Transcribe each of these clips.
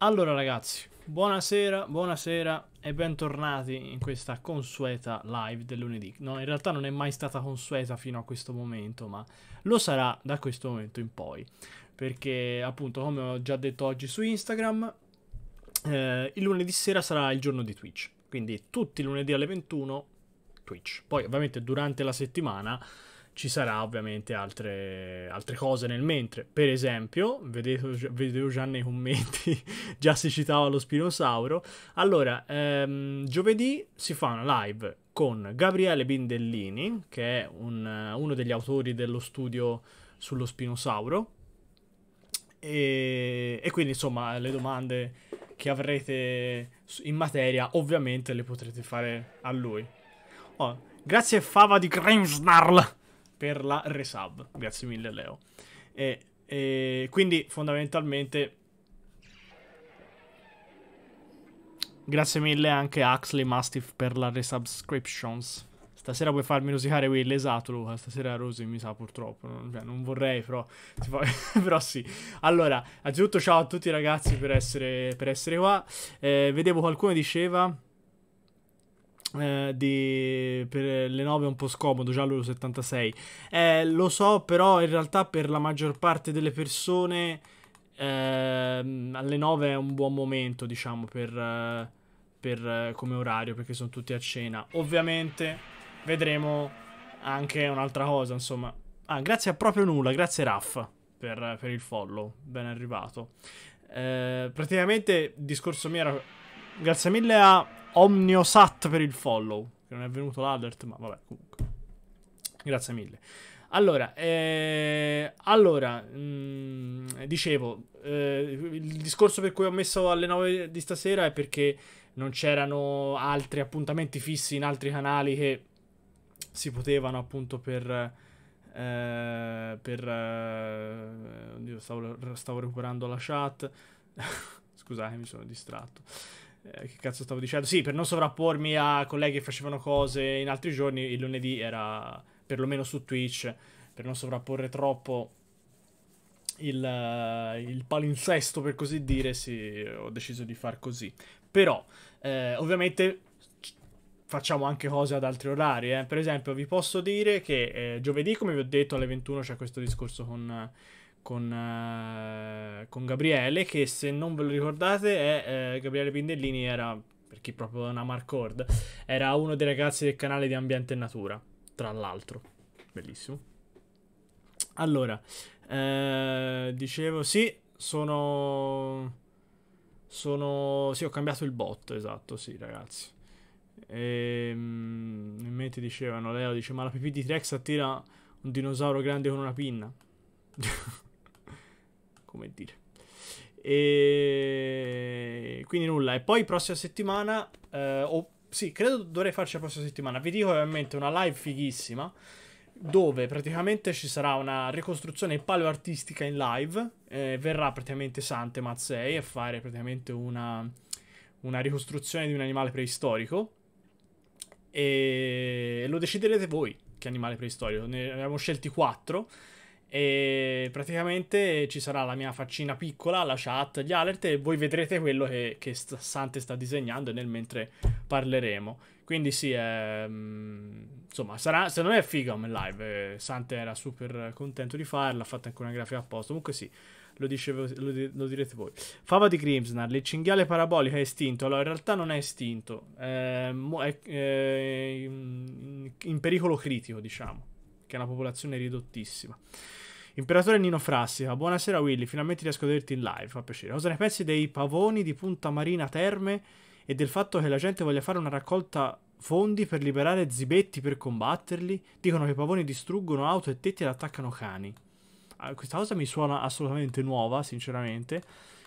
Allora ragazzi, buonasera, buonasera e bentornati in questa consueta live del lunedì. No, in realtà non è mai stata consueta fino a questo momento, ma lo sarà da questo momento in poi. Perché appunto, come ho già detto oggi su Instagram, eh, il lunedì sera sarà il giorno di Twitch. Quindi tutti i lunedì alle 21 Twitch. Poi ovviamente durante la settimana ci sarà ovviamente altre, altre, cose nel mentre. Per esempio, vedevo, vedevo già nei commenti, già si citava lo Spinosauro. Allora, ehm, giovedì si fa una live con Gabriele Bindellini, che è un, uno degli autori dello studio sullo Spinosauro. E, e quindi insomma le domande che avrete in materia ovviamente le potrete fare a lui. Oh, grazie Fava di Grimsnarl per la resub. Grazie mille Leo. E, e quindi fondamentalmente... Grazie mille anche a Axley Mastiff per la resubscriptions. Stasera vuoi farmi rosicare Will, esatto Luca, stasera Rosy mi sa purtroppo, non, cioè, non vorrei però, fa... però sì. Allora, anzitutto ciao a tutti ragazzi per essere, per essere qua, eh, vedevo qualcuno diceva eh, di, per le 9 è un po' scomodo, già lo 76. Eh, lo so, però in realtà per la maggior parte delle persone eh, alle 9 è un buon momento, diciamo, per, per, come orario, perché sono tutti a cena. Ovviamente vedremo anche un'altra cosa, insomma. Ah, grazie a proprio nulla, grazie Raff per, per il follow, ben arrivato. Eh, praticamente il discorso mio era... Grazie mille a Omniosat per il follow. Che non è venuto l'alert, ma vabbè, comunque. Grazie mille. Allora, eh, allora mh, mm, dicevo, eh, il discorso per cui ho messo alle 9 di stasera è perché non c'erano altri appuntamenti fissi in altri canali che si potevano appunto per... Eh, per eh, oddio, stavo, stavo recuperando la chat. Scusate, mi sono distratto. Eh, che cazzo stavo dicendo? Sì, per non sovrappormi a colleghi che facevano cose in altri giorni, il lunedì era perlomeno su Twitch, per non sovrapporre troppo il, eh, il palinsesto, per così dire, sì, ho deciso di far così. Però, eh, ovviamente facciamo anche cose ad altri orari. Eh. Per esempio, vi posso dire che eh, giovedì, come vi ho detto, alle 21 c'è questo discorso con con, eh, con, Gabriele, che se non ve lo ricordate è eh, Gabriele Pindellini era, per chi proprio non ama Marcord, era uno dei ragazzi del canale di Ambiente e Natura, tra l'altro. Bellissimo. Allora, eh, dicevo, sì, sono... Sono... Sì, ho cambiato il bot, esatto, sì, ragazzi. E, mm, in mente dicevano, Leo dice, ma la pipì di T-Rex attira un dinosauro grande con una pinna. come dire. E quindi nulla. E poi prossima settimana, eh, oh, sì, credo dovrei farci la prossima settimana. Vi dico ovviamente una live fighissima dove praticamente ci sarà una ricostruzione paleoartistica in live. Eh, verrà praticamente Sante Mazzei a fare praticamente una, una ricostruzione di un animale preistorico. E lo deciderete voi che animale preistorico. Ne abbiamo scelti quattro e praticamente ci sarà la mia faccina piccola, la chat, gli alert e voi vedrete quello che, che Sante sta disegnando nel mentre parleremo. Quindi sì, è, mm, insomma, sarà, secondo me è figa come live. Eh, Sante era super contento di farla, ha fatto anche una grafica apposta. Comunque sì, lo, dicevo, lo, lo, direte voi. Fava di Crimsnar, il cinghiale parabolico è estinto. Allora, in realtà non è estinto, è, è, è in pericolo critico, diciamo, che è una popolazione ridottissima. Imperatore Nino Frassi, ah, buonasera Willy, finalmente riesco a vederti in live, fa piacere. Cosa ne pensi dei pavoni di Punta Marina Terme e del fatto che la gente voglia fare una raccolta fondi per liberare zibetti per combatterli? Dicono che i pavoni distruggono auto e tetti ed attaccano cani. Ah, questa cosa mi suona assolutamente nuova, sinceramente,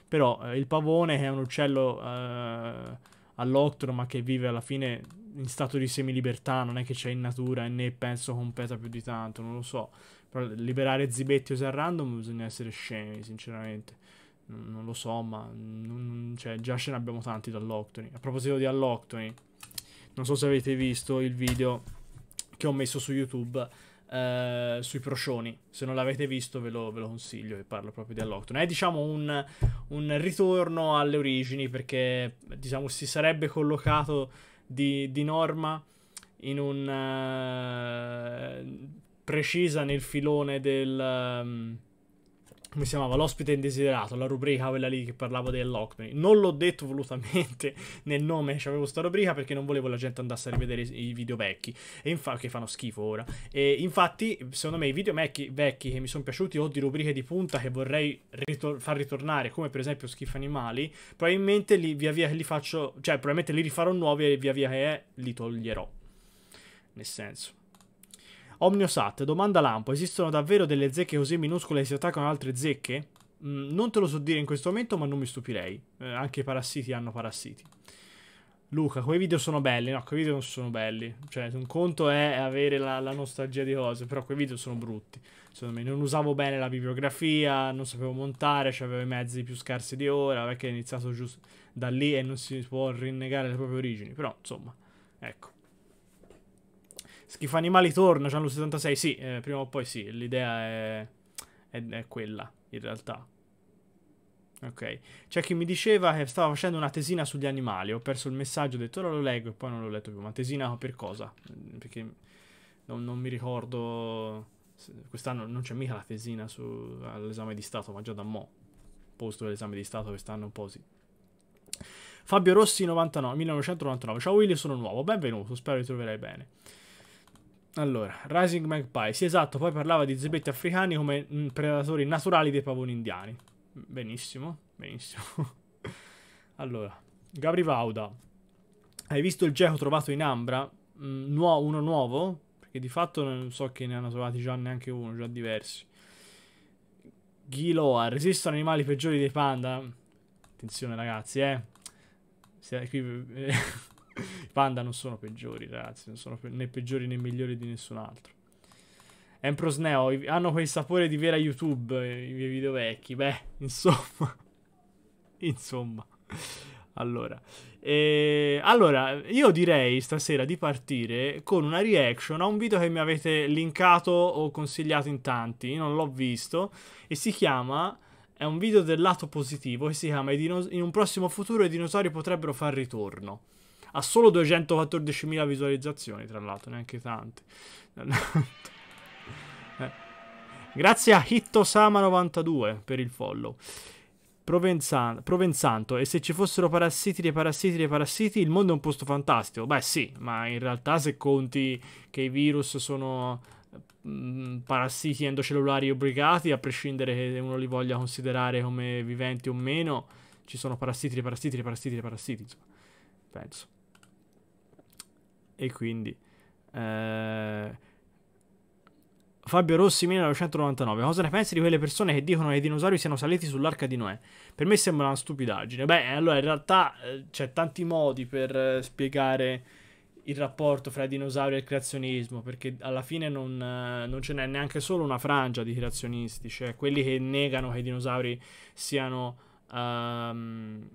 però eh, il pavone che è un uccello eh, all'octro ma che vive alla fine in stato di semilibertà, non è che c'è in natura e né penso competa più di tanto, non lo so però liberare Zibetti usare random bisogna essere scemi, sinceramente. Non, non lo so, ma non, cioè, già ce ne abbiamo tanti dall'Octony. A proposito di all'Octony, non so se avete visto il video che ho messo su YouTube eh, sui procioni. Se non l'avete visto ve lo, ve lo consiglio e parlo proprio di all'Octony. È diciamo un, un ritorno alle origini perché diciamo, si sarebbe collocato di, di norma in un... Uh, precisa nel filone del... Um, come si chiamava? L'ospite indesiderato, la rubrica quella lì che parlavo dell'Ockney. Non l'ho detto volutamente nel nome, c'avevo sta rubrica perché non volevo la gente andasse a rivedere i video vecchi, e infatti, che fanno schifo ora. E infatti, secondo me, i video vecchi, vecchi che mi sono piaciuti o di rubriche di punta che vorrei ritor far ritornare, come per esempio Schifo Animali, probabilmente li, via via che li faccio, cioè probabilmente li rifarò nuovi e via via che è, li toglierò. Nel senso. Omniosat, domanda Lampo, esistono davvero delle zecche così minuscole che si attaccano ad altre zecche? Mm, non te lo so dire in questo momento, ma non mi stupirei. Eh, anche i parassiti hanno parassiti. Luca, quei video sono belli. No, quei video non sono belli. Cioè, un conto è avere la, la nostalgia di cose, però quei video sono brutti. Secondo me non usavo bene la bibliografia, non sapevo montare, cioè avevo i mezzi più scarsi di ora, perché è iniziato giusto da lì e non si può rinnegare le proprie origini. Però, insomma, ecco. Schifo Animali torna, Gianlu 76, sì, eh, prima o poi sì, l'idea è, è, è quella, in realtà. Ok, c'è chi mi diceva che stava facendo una tesina sugli animali, ho perso il messaggio, ho detto ora lo leggo e poi non l'ho letto più, ma tesina per cosa? Mm, perché non, non mi ricordo, quest'anno non c'è mica la tesina all'esame di Stato, ma già da mo', posto dell'esame di Stato quest'anno un po' sì. Fabio Rossi 99, 1999, ciao Willy sono nuovo, benvenuto, spero ti troverai bene. Allora, Rising Magpie, sì esatto, poi parlava di zebetti africani come mh, mm, predatori naturali dei pavoni indiani. Mm, benissimo, benissimo. allora, Gabri Vauda, hai visto il geco trovato in Ambra? Mm, nuo uno nuovo? Perché di fatto non so che ne hanno trovati già neanche uno, già diversi. Ghiloar, esistono animali peggiori dei panda? Attenzione ragazzi, eh. Se, qui, eh, I panda non sono peggiori, ragazzi. Non sono né peggiori né migliori di nessun altro. Empros Neo hanno quel sapore di vera YouTube eh, i miei video vecchi. Beh, insomma. insomma. Allora, eh, allora, io direi stasera di partire con una reaction a un video che mi avete linkato o consigliato in tanti, io non l'ho visto, e si chiama, è un video del lato positivo, e si chiama In un prossimo futuro i dinosauri potrebbero far ritorno. Ha solo 214.000 visualizzazioni, tra l'altro, neanche tante. Eh. Grazie a Hittosama92 per il follow. Provenzan Provenzanto, e se ci fossero parassiti dei parassiti dei parassiti, il mondo è un posto fantastico. Beh sì, ma in realtà se conti che i virus sono mm, parassiti endocellulari obbligati, a prescindere che uno li voglia considerare come viventi o meno, ci sono parassiti parassiti parassiti parassiti, insomma, penso e quindi... Eh, Fabio Rossi 1999. Cosa ne pensi di quelle persone che dicono che i dinosauri siano saliti sull'arca di Noè? Per me sembra una stupidaggine. Beh, allora in realtà eh, c'è tanti modi per eh, spiegare il rapporto fra i dinosauri e il creazionismo, perché alla fine non, eh, non ce n'è neanche solo una frangia di creazionisti, cioè quelli che negano che i dinosauri siano, ehm,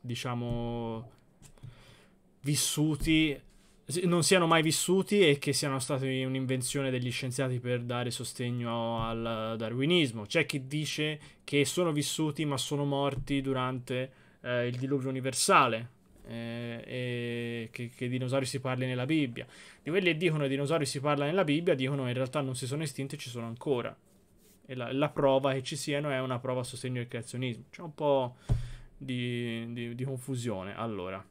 diciamo, vissuti non siano mai vissuti e che siano stati un'invenzione degli scienziati per dare sostegno al darwinismo. C'è chi dice che sono vissuti ma sono morti durante eh, il diluvio universale. Eh, e che, che dinosauri si parli nella Bibbia di quelli che dicono i dinosauri si parla nella Bibbia dicono che in realtà non si sono estinti e ci sono ancora e la, la, prova che ci siano è una prova a sostegno del creazionismo c'è un po' di, di, di confusione allora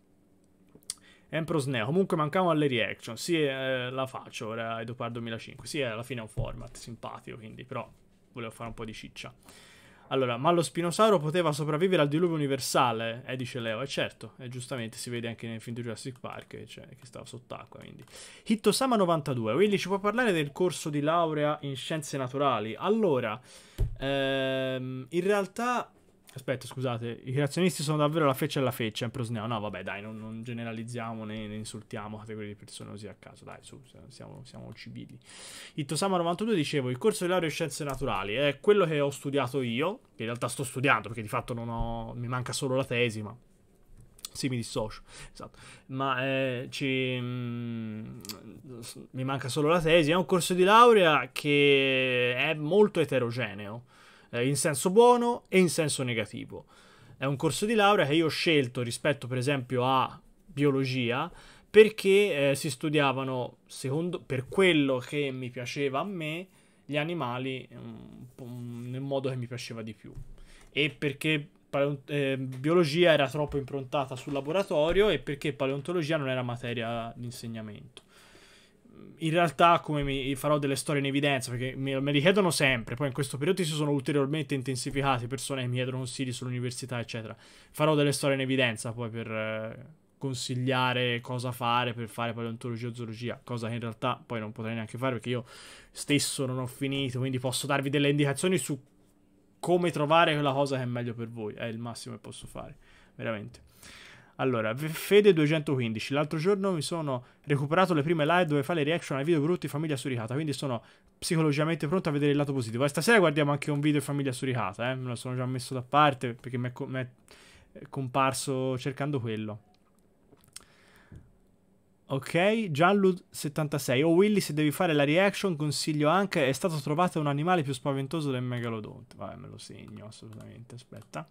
Emprosne, comunque mancavano alle reaction. Sì, eh, la faccio ora, Edopar 2005. Sì, alla fine è un format simpatico, quindi, però volevo fare un po' di ciccia. Allora, ma lo spinosauro poteva sopravvivere al diluvio universale? Eh, dice Leo, e eh, certo, e eh, giustamente si vede anche nel film di Jurassic Park, eh, cioè, che stava sott'acqua, quindi. Hittosama 92, Willy ci può parlare del corso di laurea in scienze naturali? Allora, ehm, in realtà Aspetta, scusate, i creazionisti sono davvero la feccia e la feccia, in prosneo. No, vabbè, dai, non, non generalizziamo né, né, insultiamo categorie di persone così a caso, dai, su, siamo, siamo civili. Ittosama92 dicevo, il corso di laurea in scienze naturali è quello che ho studiato io, che in realtà sto studiando perché di fatto non ho, mi manca solo la tesi, ma... Sì, mi dissocio, esatto. Ma eh, ci, mh, mm, mi manca solo la tesi, è un corso di laurea che è molto eterogeneo eh, in senso buono e in senso negativo. È un corso di laurea che io ho scelto rispetto per esempio a biologia perché eh, si studiavano, secondo, per quello che mi piaceva a me, gli animali mm, mm, nel modo che mi piaceva di più. E perché eh, biologia era troppo improntata sul laboratorio e perché paleontologia non era materia di insegnamento in realtà, come mi farò delle storie in evidenza, perché me, me li chiedono sempre, poi in questo periodo si sono ulteriormente intensificati persone che mi chiedono consigli sull'università, eccetera. Farò delle storie in evidenza poi per eh, consigliare cosa fare per fare paleontologia o zoologia, cosa che in realtà poi non potrei neanche fare perché io stesso non ho finito, quindi posso darvi delle indicazioni su come trovare quella cosa che è meglio per voi, è il massimo che posso fare, veramente. Allora, Fede215, l'altro giorno mi sono recuperato le prime live dove fa le reaction ai video brutti Famiglia Suricata, quindi sono psicologicamente pronto a vedere il lato positivo. E stasera guardiamo anche un video di Famiglia Suricata, eh? me lo sono già messo da parte perché mi è, co è, eh, comparso cercando quello. Ok, Gianlu76. O oh, Willy, se devi fare la reaction, consiglio anche, è stato trovato un animale più spaventoso del megalodonte. Vabbè, me lo segno assolutamente, aspetta.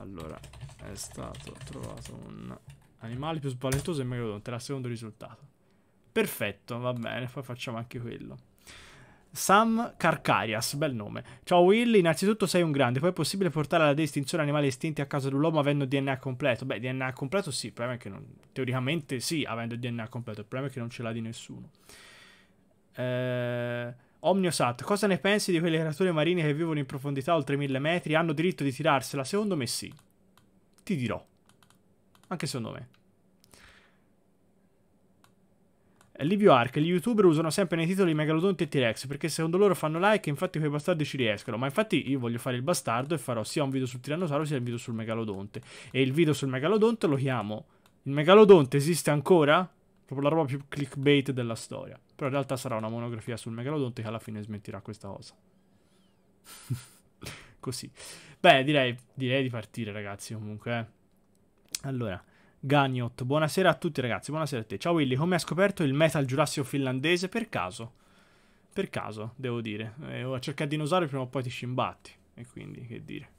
Allora, è stato trovato un animale più spaventoso e megalodonte, era il secondo risultato. Perfetto, va bene, poi facciamo anche quello. Sam Carcarias, bel nome. Ciao Will, innanzitutto sei un grande, poi è possibile portare alla distinzione animali estinti a causa dell'uomo avendo DNA completo? Beh, DNA completo sì, il problema è che non... Teoricamente sì, avendo DNA completo, il problema è che non ce l'ha di nessuno. Eh... Omniosat, cosa ne pensi di quelle creature marine che vivono in profondità oltre mille metri? Hanno diritto di tirarsela? Secondo me sì. Ti dirò. Anche secondo me. Livio Ark, gli youtuber usano sempre nei titoli Megalodonte e T-Rex perché secondo loro fanno like e infatti quei bastardi ci riescono. Ma infatti io voglio fare il bastardo e farò sia un video sul Tirannosauro sia un video sul Megalodonte. E il video sul Megalodonte lo chiamo Il Megalodonte esiste ancora? Proprio la roba più clickbait della storia. Però in realtà sarà una monografia sul megalodonte che alla fine smentirà questa cosa. Così. Beh, direi, direi, di partire, ragazzi, comunque. Eh. Allora, Gagnot, buonasera a tutti, ragazzi. Buonasera a te. Ciao, Willy. Come hai scoperto il metal giurassico finlandese? Per caso. Per caso, devo dire. Eh, cerca dinosauri prima o poi ti scimbatti. E quindi, che dire.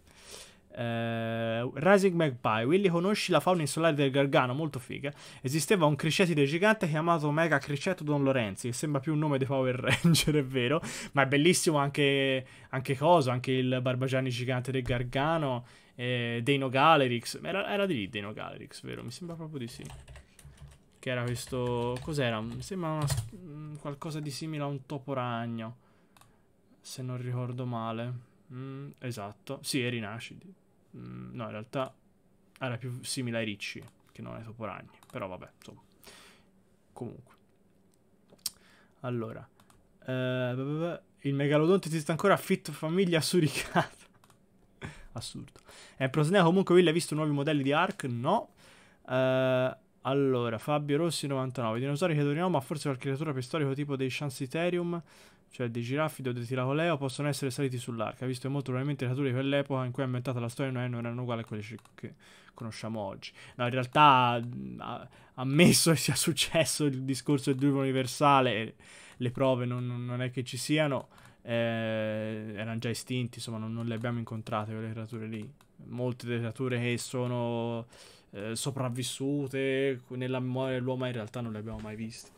Uh, Rising Magpie, Willy conosci la fauna insolare del Gargano, molto figa. Esisteva un cricetide gigante chiamato Mega Criceto Don Lorenzi, che sembra più un nome dei Power Ranger, è vero, ma è bellissimo anche, anche Coso, anche il Barbagiani gigante del Gargano, eh, Dino Galerix, era, era di lì Dino Galerix, vero? Mi sembra proprio di sì. Che era questo... cos'era? Mi mm, sembra una, mm, qualcosa di simile a un topo ragno, se non ricordo male. Mm, esatto. Sì, è Rinasciti. Mm, no, in realtà era più simile ai Ricci che non ai Toporagni. Però vabbè, insomma. Comunque. Allora. Eh, il megalodonte esiste ancora fit famiglia suricata. Assurdo. E eh, Prosnea comunque Will ha visto nuovi modelli di Ark? No. Eh... Allora, Fabio Rossi 99. I Dinosauri che adoriamo, ma forse qualche creatura preistorico tipo dei Chansiterium, cioè dei giraffi o dei tiracoleo, possono essere saliti sull'arca, visto che molto probabilmente le creature di quell'epoca in cui è inventata la storia non erano uguali a quelle che conosciamo oggi. No, in realtà, ammesso che sia successo il discorso del Druido universale, le prove non, non, è che ci siano, eh, erano già estinti, insomma, non, non le abbiamo incontrate quelle creature lì. Molte delle creature che sono eh, sopravvissute nella memoria dell'uomo, in realtà non le abbiamo mai viste.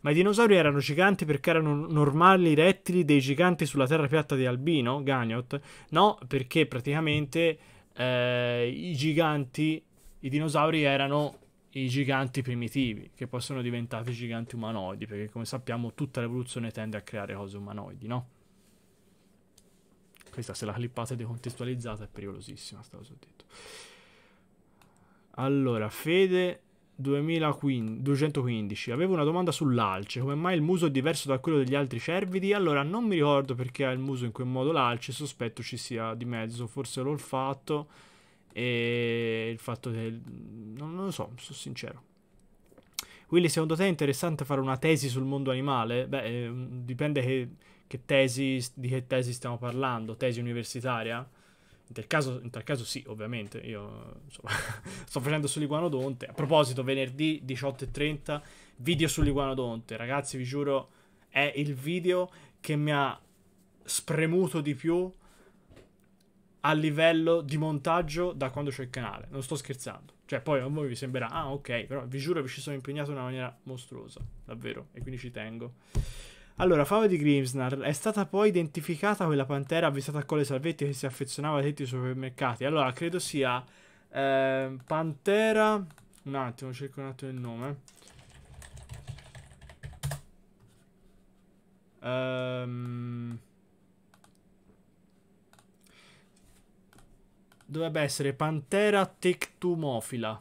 Ma i dinosauri erano giganti perché erano normali rettili dei giganti sulla terra piatta di Albino, Gagnot? No, perché praticamente eh, i giganti, i dinosauri erano i giganti primitivi, che poi sono diventati giganti umanoidi, perché come sappiamo tutta l'evoluzione tende a creare cose umanoidi, no? Questa se la clippate e decontestualizzate è pericolosissima, stavo cosa ho detto. Allora, Fede 215. Avevo una domanda sull'alce. Come mai il muso è diverso da quello degli altri cervidi? Allora, non mi ricordo perché ha il muso in quel modo l'alce. Sospetto ci sia di mezzo, forse l'ho fatto. e il fatto che... Non, lo so, sono sincero. Willy, secondo te è interessante fare una tesi sul mondo animale? Beh, ehm, dipende che, che tesi, di che tesi stiamo parlando. Tesi universitaria? In tal caso, in tal caso sì, ovviamente, io insomma, sto facendo sull'iguanodonte. A proposito, venerdì 18.30, video sull'iguanodonte. Ragazzi, vi giuro, è il video che mi ha spremuto di più a livello di montaggio da quando c'è il canale. Non sto scherzando. Cioè, poi a voi vi sembrerà, ah ok, però vi giuro che ci sono impegnato in una maniera mostruosa, davvero, e quindi ci tengo. Allora, fama di Grimsnar, è stata poi identificata quella pantera avvistata con le salvette che si affezionava ai tetti dei supermercati. Allora, credo sia eh, pantera... Un attimo, cerco un attimo il nome. Ehm... Dovrebbe essere Pantera Tectumofila.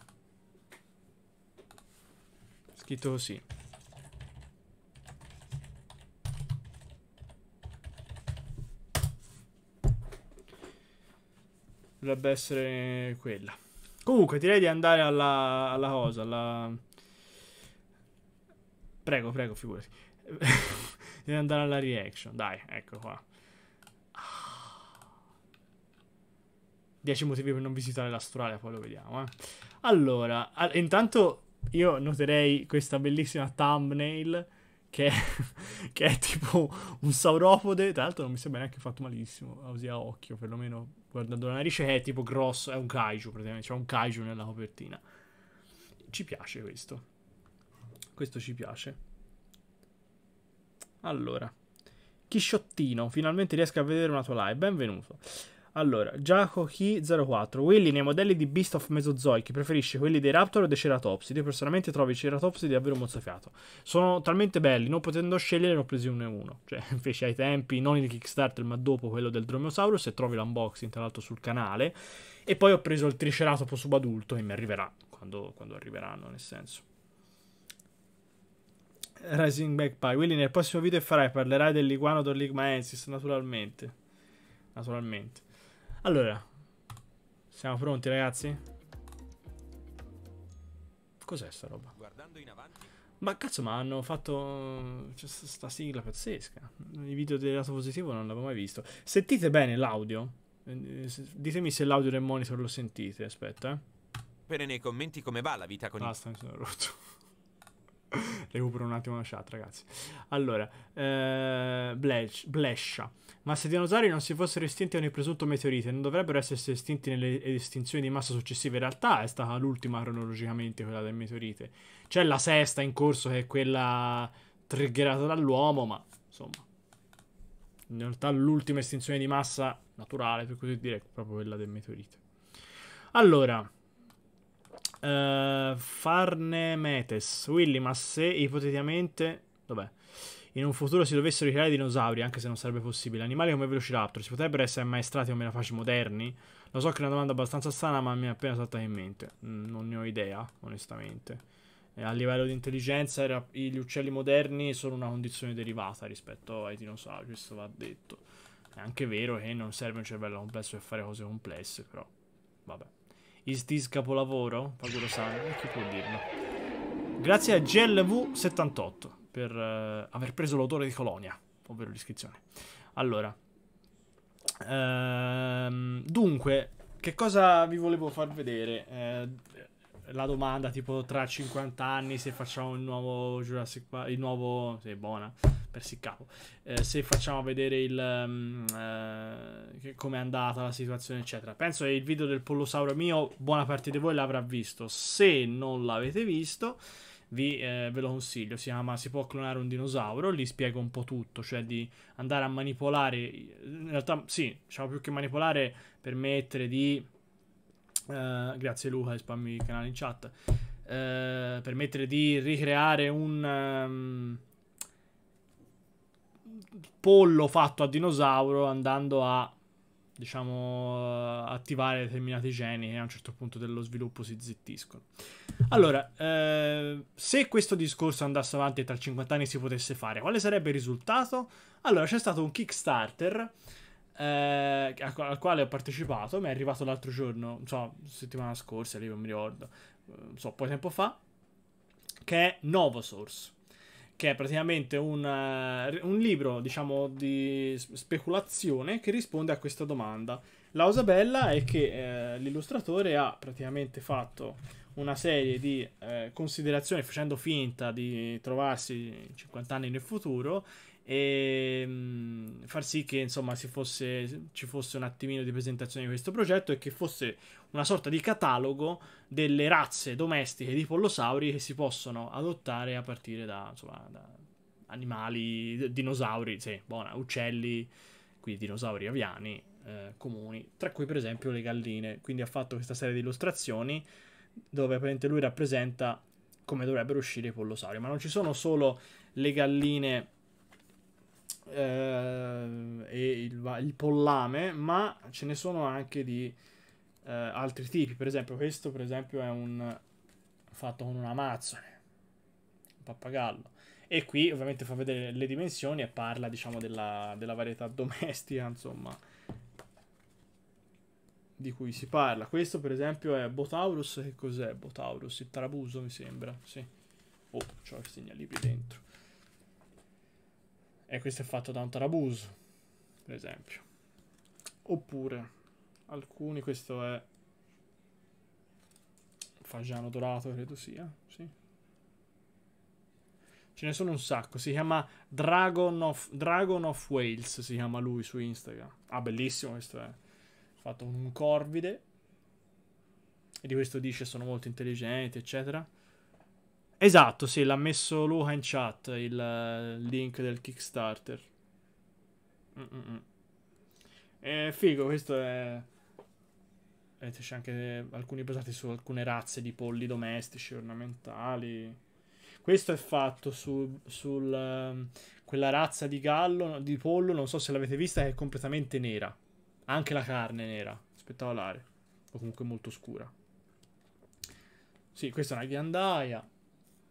Scritto così. Dovrebbe essere quella. Comunque, direi di andare alla, alla cosa. Alla... Prego, prego, figurati. Devi andare alla reaction. Dai, ecco qua. 10 motivi per non visitare l'Astralia, poi lo vediamo. Eh. Allora, intanto io noterei questa bellissima thumbnail che è, che è tipo un sauropode. Tra l'altro non mi sembra neanche fatto malissimo, così a occhio, perlomeno guardando la narice che è tipo grosso, è un kaiju praticamente, c'è un kaiju nella copertina. Ci piace questo. Questo ci piace. Allora, Chisciottino, finalmente riesco a vedere una tua live, benvenuto. Allora, Giaco Hi04. Willy nei modelli di Beast of Mesozoic preferisce quelli dei Raptor o dei Ceratopsidi. Io personalmente trovo i Ceratopsidi davvero mozzafiato. Sono talmente belli, non potendo scegliere ne ho presi uno e uno. Cioè, feci ai tempi, non il Kickstarter, ma dopo quello del Dromeosaurus e trovi l'unboxing tra l'altro sul canale. E poi ho preso il Triceratopo subadulto che mi arriverà quando, quando arriveranno, nel senso. Rising Backpie. Willy nel prossimo video farai, parlerai dell'iguano d'Orligma naturalmente. Naturalmente. Allora, siamo pronti ragazzi? Cos'è sta roba? Ma cazzo, ma hanno fatto. C'è sta sigla pazzesca. I video del lato positivo non l'avevo mai visto. Sentite bene l'audio? Eh, ditemi se l'audio del monitor lo sentite. Aspetta, eh. Pere nei commenti come va la vita con Basta, il. Basta, mi sono rotto. Recupero un attimo la chat, ragazzi. Allora, eh, Blescia. Ma se i dinosauri non si fossero estinti a ogni presunto meteorite, non dovrebbero essersi estinti nelle estinzioni di massa successive. In realtà è stata l'ultima cronologicamente quella del meteorite. C'è la sesta in corso che è quella triggerata dall'uomo, ma insomma. In realtà l'ultima estinzione di massa naturale, per così dire, è proprio quella del meteorite. Allora, Uh, eh, Farnemetes, Willy, ma se ipoteticamente... Dov'è? in un futuro si dovessero ricreare dinosauri, anche se non sarebbe possibile, animali come Velociraptor si potrebbero essere ammaestrati come faci moderni? Lo so che è una domanda abbastanza strana, ma mi è appena saltata in mente. Mm, non ne ho idea, onestamente. E eh, a livello di intelligenza, era, gli uccelli moderni sono una condizione derivata rispetto ai dinosauri, questo va detto. È anche vero che non serve un cervello complesso per fare cose complesse, però. Vabbè. Is this capolavoro? Paguro San, chi può dirlo? Grazie a GLV78 per uh, aver preso l'autore di Colonia, ovvero l'iscrizione. Allora, ehm, dunque, che cosa vi volevo far vedere? Eh, la domanda tipo tra 50 anni se facciamo il nuovo Jurassic Park, il nuovo, sei buona, persi il capo. Eh, se facciamo vedere il, ehm, eh, come è andata la situazione, eccetera. Penso che il video del pollosauro mio, buona parte di voi l'avrà visto. Se non l'avete visto, vi, eh, ve lo consiglio. Si, chiama, si può clonare un dinosauro. Lì spiego un po' tutto, cioè di andare a manipolare. In realtà, sì, diciamo più che manipolare, permettere di. Eh, grazie, Luca, spammi il canale in chat. Eh, permettere di ricreare un. Um, pollo fatto a dinosauro andando a diciamo eh, attivare determinati geni che a un certo punto dello sviluppo si zittiscono. Allora, eh, se questo discorso andasse avanti e tra 50 anni si potesse fare, quale sarebbe il risultato? Allora, c'è stato un Kickstarter eh, al quale ho partecipato, mi è arrivato l'altro giorno, non so, settimana scorsa, lì non mi ricordo, eh, non so, poi tempo fa, che è Novosource che è praticamente una, eh, un libro, diciamo, di speculazione che risponde a questa domanda. La cosa bella è che eh, l'illustratore ha praticamente fatto una serie di eh, considerazioni facendo finta di trovarsi 50 anni nel futuro e mh, mm, far sì che insomma fosse, ci fosse un attimino di presentazione di questo progetto e che fosse una sorta di catalogo delle razze domestiche di pollosauri che si possono adottare a partire da, insomma, da animali, dinosauri, sì, buona, uccelli, quindi dinosauri aviani eh, comuni, tra cui per esempio le galline. Quindi ha fatto questa serie di illustrazioni dove apparentemente lui rappresenta come dovrebbero uscire i pollosauri, ma non ci sono solo le galline eh, e il, il pollame, ma ce ne sono anche di eh, altri tipi. Per esempio, questo per esempio è un fatto con un amazzone, un pappagallo. E qui ovviamente fa vedere le dimensioni e parla, diciamo, della, della varietà domestica, insomma, di cui si parla. Questo per esempio è Botaurus, che cos'è Botaurus? Il tarabuso mi sembra, sì. Oh, c'ho il segnalibri dentro. E questo è fatto da un tarabuso, per esempio. Oppure alcuni, questo è fagiano dorato, credo sia, sì. Ce ne sono un sacco, si chiama Dragon of, Dragon of Wales, si chiama lui su Instagram. Ah, bellissimo questo è. Fatto un corvide. E di questo dice sono molto intelligenti, eccetera. Esatto, sì, l'ha messo Luca in chat, il link del Kickstarter. Mm -mm. mm. Eh, figo, questo è Vedete, eh, c'è anche alcuni basati su alcune razze di polli domestici, ornamentali. Questo è fatto su sul, ehm, quella razza di gallo, di pollo, non so se l'avete vista, è completamente nera. Anche la carne è nera, spettacolare. O comunque molto scura. Sì, questa è una ghiandaia.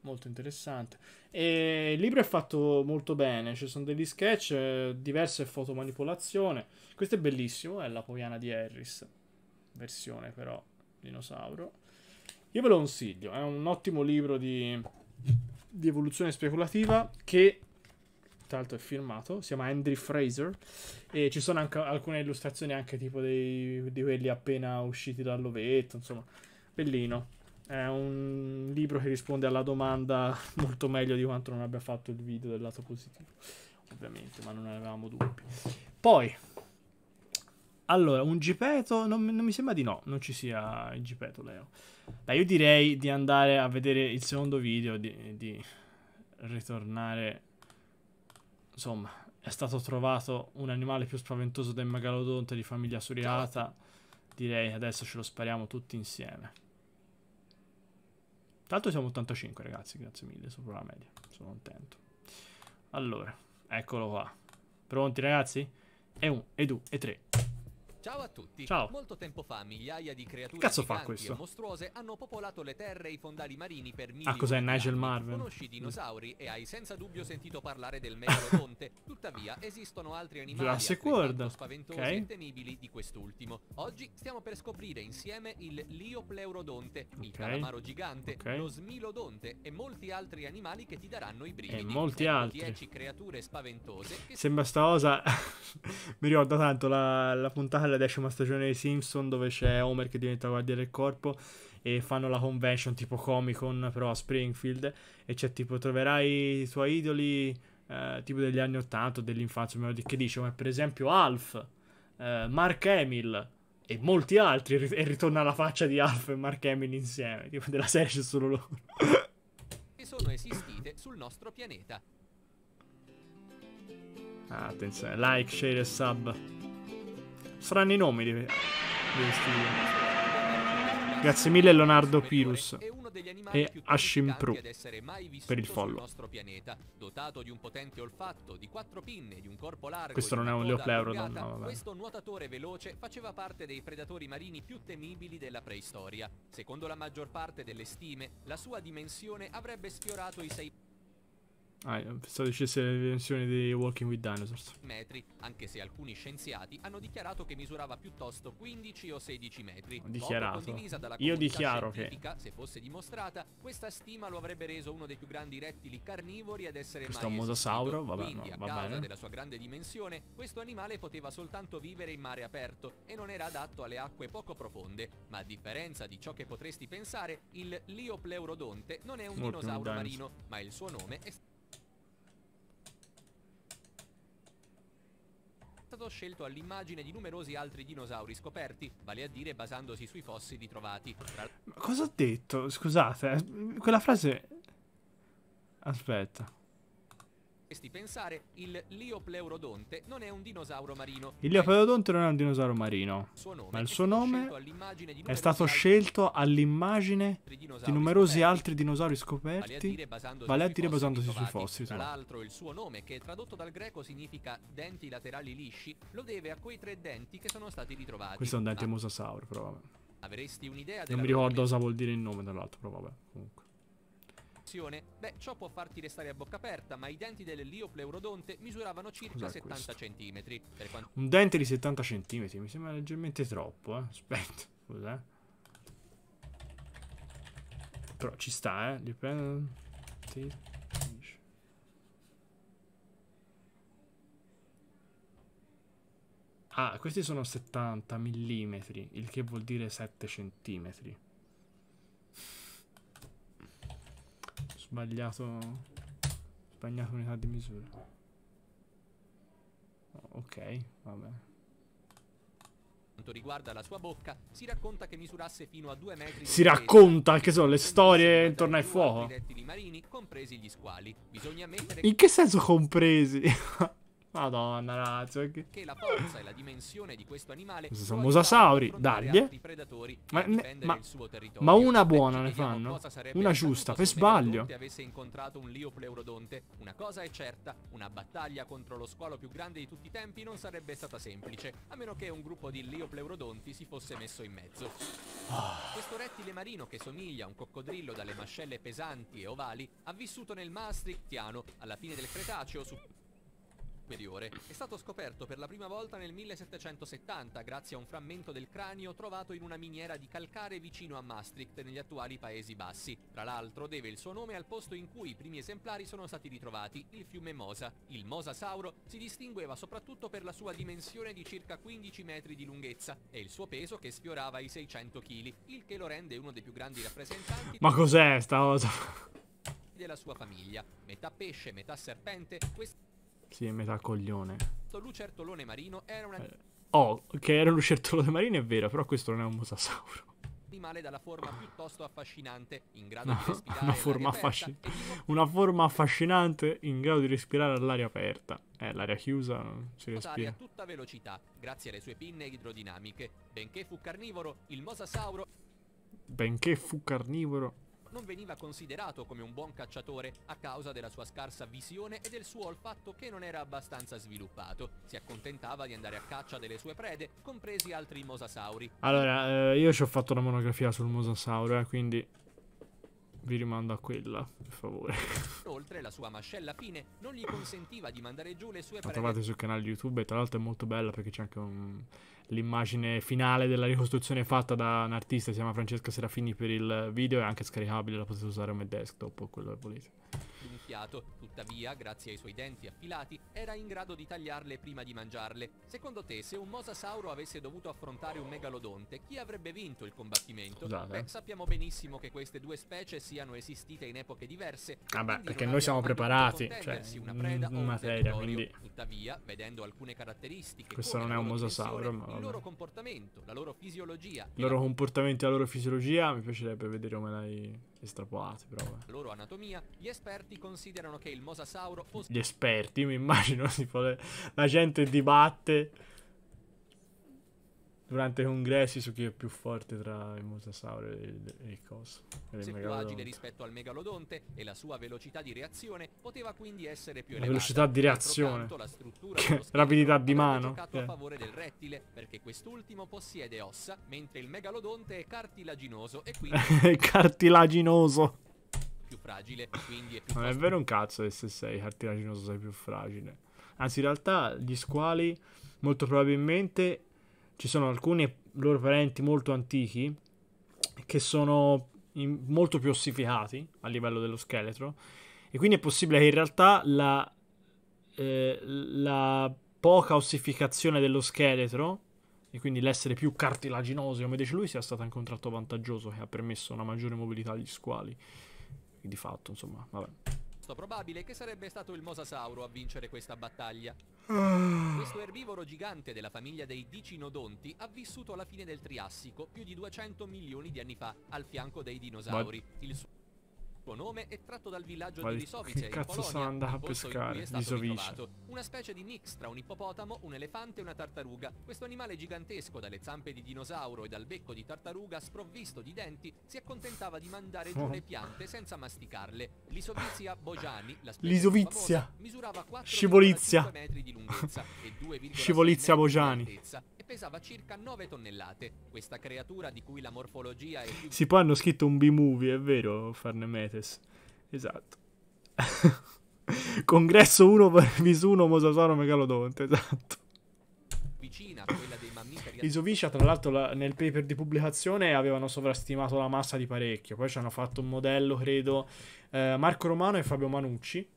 Molto interessante. E il libro è fatto molto bene. Ci sono degli sketch, eh, diverse fotomanipolazioni. Questo è bellissimo, è eh, la Poiana di Harris versione però dinosauro. Io ve lo consiglio, è un ottimo libro di, di evoluzione speculativa che tra l'altro è firmato, si chiama Andrew Fraser e ci sono anche alcune illustrazioni anche tipo dei, di quelli appena usciti dall'ovetto, insomma, bellino. È un libro che risponde alla domanda molto meglio di quanto non abbia fatto il video del lato positivo, ovviamente, ma non avevamo dubbi. Poi, allora, un Gipeto? Non, non, mi sembra di no, non ci sia il Gipeto, Leo. Dai, io direi di andare a vedere il secondo video, di, di ritornare... Insomma, è stato trovato un animale più spaventoso del megalodonte di famiglia suriata. Direi adesso ce lo spariamo tutti insieme. Tanto siamo 85, ragazzi, grazie mille, sopra la media. Sono contento. Allora, eccolo qua. Pronti, ragazzi? E 1, e due, e tre... Ciao a tutti. Ciao. Molto tempo fa migliaia di creature Cazzo fa questo? mostruose hanno popolato le terre e i fondali marini per milioni Ah, cos'è Nigel Marvel? Conosci i dinosauri e hai senza dubbio sentito parlare del megalodonte. Tuttavia, esistono altri animali spaventosi okay. e temibili di quest'ultimo. Oggi stiamo per scoprire insieme il liopleurodonte, okay. calamaro gigante, okay. lo smilodonte e molti altri animali che ti daranno i brividi. E molti ecco altri. 10 creature spaventose. Sembra sta cosa Mi ricordo tanto la, la puntata la decima stagione dei Simpson dove c'è Homer che diventa guardia del corpo e fanno la convention tipo Comic Con però a Springfield e c'è tipo troverai i tuoi idoli eh, tipo degli anni 80 dell'infanzia che dice come per esempio Alf, eh, Mark Emil e molti altri e ritorna la faccia di Alf e Mark Emil insieme tipo della serie c'è solo loro che sono esistite sul nostro pianeta Ah, attenzione, like, share e sub. Saranno i nomi di, questi Grazie mille Leonardo cioè, Pirus e Ashim Pro per il follow. questo non è un Leopleuro, no, Questo nuotatore veloce faceva parte dei predatori marini più temibili della preistoria. Secondo la maggior parte delle stime, la sua dimensione avrebbe sfiorato i 6... Ah, tredicesima versione di Walking with Dinosaurs. Metri, anche se alcuni scienziati hanno dichiarato che misurava piuttosto 15 o 16 metri. Ho dichiarato. Io dichiaro che se fosse dimostrata, questa stima lo avrebbe reso uno dei più grandi rettili carnivori ad essere questo mai Questo mosasauro, vabbè, Quindi, no, va a causa bene. della sua grande dimensione, questo animale poteva soltanto vivere in mare aperto e non era adatto alle acque poco profonde, ma a differenza di ciò che potresti pensare, il Liopleurodonte non è un Molto dinosauro marino, ma il suo nome è è scelto all'immagine di numerosi altri dinosauri scoperti, vale a dire basandosi sui fossili trovati. Tra... Ma cosa ho detto? Scusate, eh, quella frase... Aspetta dovresti pensare, il Liopleurodonte non è un dinosauro marino. Il Liopleurodonte non è un dinosauro marino, ma il suo nome è stato scelto all'immagine di numerosi altri dinosauri scoperti, vale a dire basandosi sui fossili. Tra l'altro il suo nome, che tradotto dal greco significa denti laterali lisci, lo deve a quei tre denti che sono stati ritrovati. Questo è un dente ah. mosasauro, però vabbè. Avresti un'idea della Non mi ricordo cosa vuol dire il nome, tra l'altro, però vabbè, comunque direzione? Beh, ciò può farti restare a bocca aperta, ma i denti dell'Eliopleurodonte misuravano circa 70 cm. Quanti... Un dente di 70 cm, mi sembra leggermente troppo, eh. Aspetta, cos'è? Eh. Però ci sta, eh. Dipende... Ah, questi sono 70 mm, il che vuol dire 7 centimetri. sbagliato sbagliato unità di misura ok vabbè quanto riguarda la sua bocca, si racconta che misurasse fino a 2 metri. Si racconta che sono le storie intorno al fuoco. Marini, In che senso compresi? Madonna, razzo. Che... che la forza e la dimensione di questo animale sono mosasauri, dagli. Eh. Ma, ne, ma, ma, una buona ne fanno. Una giusta, per sbaglio. Se avesse incontrato un liopleurodonte, una cosa è certa, una battaglia contro lo squalo più grande di tutti i tempi non sarebbe stata semplice, a meno che un gruppo di liopleurodonti si fosse messo in mezzo. Questo rettile marino che somiglia a un coccodrillo dalle mascelle pesanti e ovali, ha vissuto nel Maastrichtiano alla fine del Cretaceo su superiore. È stato scoperto per la prima volta nel 1770 grazie a un frammento del cranio trovato in una miniera di calcare vicino a Maastricht negli attuali Paesi Bassi. Tra l'altro deve il suo nome al posto in cui i primi esemplari sono stati ritrovati, il fiume Mosa. Il mosasauro si distingueva soprattutto per la sua dimensione di circa 15 metri di lunghezza e il suo peso che sfiorava i 600 kg, il che lo rende uno dei più grandi rappresentanti... Ma cos'è sta cosa? ...della sua famiglia. Metà pesce, metà serpente, questo... Sì, è metà coglione. Lucertolone marino era una... Eh, oh, che era un lucertolone marino è vero, però questo non è un mosasauro. Animale dalla forma piuttosto affascinante, in grado no, di respirare una forma, affascin... una forma affascinante in grado di respirare all'aria aperta. Eh, l'aria chiusa non si respira. a tutta velocità, grazie alle sue pinne idrodinamiche. Benché fu carnivoro, il mosasauro... Benché fu carnivoro non veniva considerato come un buon cacciatore a causa della sua scarsa visione e del suo olfatto che non era abbastanza sviluppato. Si accontentava di andare a caccia delle sue prede, compresi altri mosasauri. Allora, eh, io ci ho fatto una monografia sul mosasauro, eh, quindi vi rimando a quella, per favore. Oltre la sua mascella fine non gli consentiva di mandare giù le sue La trovate sul canale YouTube e tra l'altro è molto bella perché c'è anche un... l'immagine finale della ricostruzione fatta da un artista, si chiama Francesca Serafini per il video, è anche scaricabile, la potete usare come desktop o quello che volete picchiato, tuttavia, grazie ai suoi denti affilati, era in grado di tagliarle prima di mangiarle. Secondo te, se un mosasauro avesse dovuto affrontare un megalodonte, chi avrebbe vinto il combattimento? Scusate. Beh, eh. sappiamo benissimo che queste due specie siano esistite in epoche diverse. Vabbè, ah, perché noi siamo preparati, cioè, in materia, quindi... Tuttavia, vedendo alcune caratteristiche... Questo non è un mosasauro, ma... Vabbè. Il loro comportamento, la loro fisiologia... Il loro comportamento e la loro fisiologia mi piacerebbe vedere come l'hai Estrapolate però. Eh. Loro anatomia, gli esperti considerano che il mosasauro fosse... Gli esperti, mi immagino, tipo le... la gente dibatte durante i congressi su chi è più forte tra il mosasauro e il, il coso. È più agile rispetto al megalodonte e la sua velocità di reazione poteva quindi essere più elevata. velocità di reazione. Canto, rapidità di mano. giocato a eh. favore del rettile perché quest'ultimo possiede ossa, mentre il megalodonte è cartilaginoso e quindi cartilaginoso. Più fragile, quindi è più Non è vero un cazzo che se sei cartilaginoso sei più fragile. Anzi, in realtà gli squali molto probabilmente ci sono alcuni loro parenti molto antichi che sono in, molto più ossificati a livello dello scheletro e quindi è possibile che in realtà la, eh, la poca ossificazione dello scheletro e quindi l'essere più cartilaginosi come dice lui sia stato anche un tratto vantaggioso che ha permesso una maggiore mobilità agli squali e di fatto insomma vabbè probabile che sarebbe stato il mosasauro a vincere questa battaglia. Ah. Questo erbivoro gigante della famiglia dei dicinodonti ha vissuto alla fine del Triassico più di 200 milioni di anni fa al fianco dei dinosauri suo nome è tratto dal villaggio Vai, di Lisovice, in cazzo sono andato a pescare? Lisovice. Una specie di mix tra un ippopotamo, un elefante e una tartaruga. Questo animale gigantesco, dalle zampe di dinosauro e dal becco di tartaruga, sprovvisto di denti, si accontentava di mandare giù le piante senza masticarle. Lisovizia Bojani, la specie Lisovizia. Famosa, misurava scivolizia metri di lunghezza e 2,6 Scivolizia Bojani pesava circa 9 tonnellate. Questa creatura di cui la morfologia è più... poi hanno scritto un B-movie, è vero, Farne Farnemetes. Esatto. Congresso 1 per 1 Mosasauro Megalodonte, esatto. Vicina a quella dei mammiferi... Isoviscia, tra l'altro, la, nel paper di pubblicazione avevano sovrastimato la massa di parecchio. Poi ci hanno fatto un modello, credo, eh, Marco Romano e Fabio Manucci.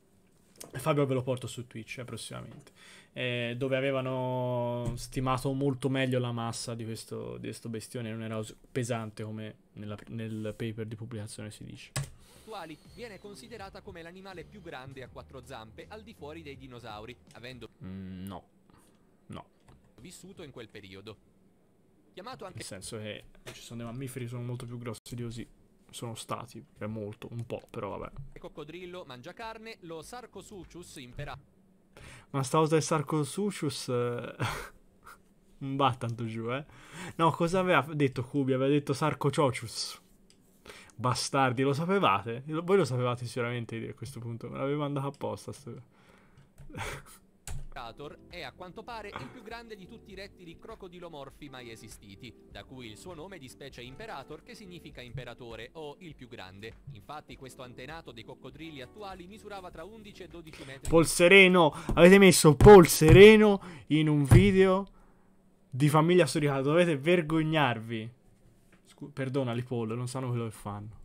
Fabio ve lo porto su Twitch eh, prossimamente eh, dove avevano stimato molto meglio la massa di questo, di questo bestione, non era pesante come nella, nel paper di pubblicazione si dice. Attuali viene considerata come l'animale più grande a quattro zampe al di fuori dei dinosauri, avendo... Mm, no, no. Vissuto in quel periodo. Chiamato anche... Nel senso che ci sono dei mammiferi sono molto più grossi di così sono stati, è cioè molto, un po', però vabbè. Coccodrillo, mangia carne, lo Sarcosuchus impera... Ma sta cosa del Sarcosucius eh, non va tanto giù, eh. No, cosa aveva detto Kubi? Aveva detto Sarcociocius. Bastardi, lo sapevate? Voi lo sapevate sicuramente a questo punto, me l'avevo mandato apposta. Sto... imperator è a quanto pare il più grande di tutti i rettili crocodilomorfi mai esistiti, da cui il suo nome di specie imperator che significa imperatore o il più grande. Infatti questo antenato dei coccodrilli attuali misurava tra 11 e 12 metri. Polsereno, avete messo Polsereno in un video di famiglia storica, dovete vergognarvi. Scu- perdonali Paul, non sanno quello che fanno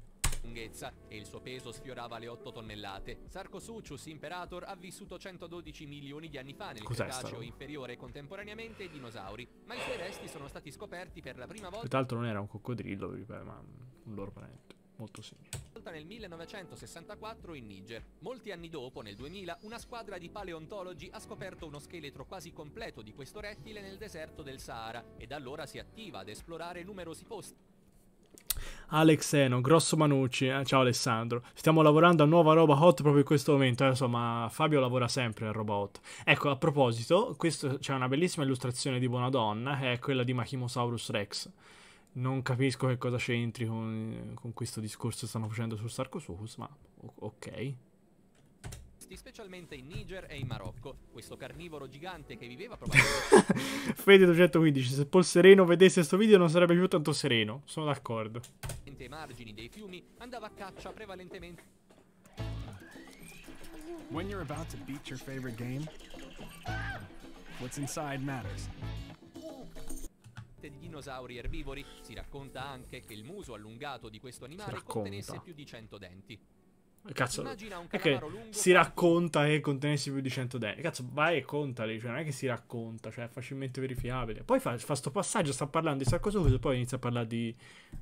lunghezza e il suo peso sfiorava le 8 tonnellate. Sarcosuchus Imperator ha vissuto 112 milioni di anni fa nel Cretaceo inferiore contemporaneamente ai dinosauri, ma i suoi resti sono stati scoperti per la prima volta. E tra non era un coccodrillo, ma un loro parente molto simile. Nel 1964 in Niger. Molti anni dopo, nel 2000, una squadra di paleontologi ha scoperto uno scheletro quasi completo di questo rettile nel deserto del Sahara e da allora si attiva ad esplorare numerosi posti. Alex Eno, grosso Manucci, eh? ciao Alessandro. Stiamo lavorando a nuova roba hot proprio in questo momento. Eh? Insomma, Fabio lavora sempre a roba hot. Ecco, a proposito, questo, c'è una bellissima illustrazione di Bonadonna, che eh, è quella di Machimosaurus Rex. Non capisco che cosa c'entri con, con questo discorso che stanno facendo su Sarcosuchus, ma ok molesti, specialmente in Niger e in Marocco. Questo carnivoro gigante che viveva probabilmente... Fede 215, se Paul Sereno vedesse questo video non sarebbe più tanto sereno, sono d'accordo. ...ai margini dei fiumi andava a caccia prevalentemente... When you're about to beat your favorite game, what's inside matters di dinosauri erbivori, si racconta anche che il muso allungato di questo animale contenesse più di 100 denti. Cazzo, è che si racconta che contenessi più di 100 denti. Cazzo, vai e contali, cioè non è che si racconta, cioè è facilmente verificabile. Poi fa, fa sto passaggio, sta parlando di sarcosuso e poi inizia a parlare di,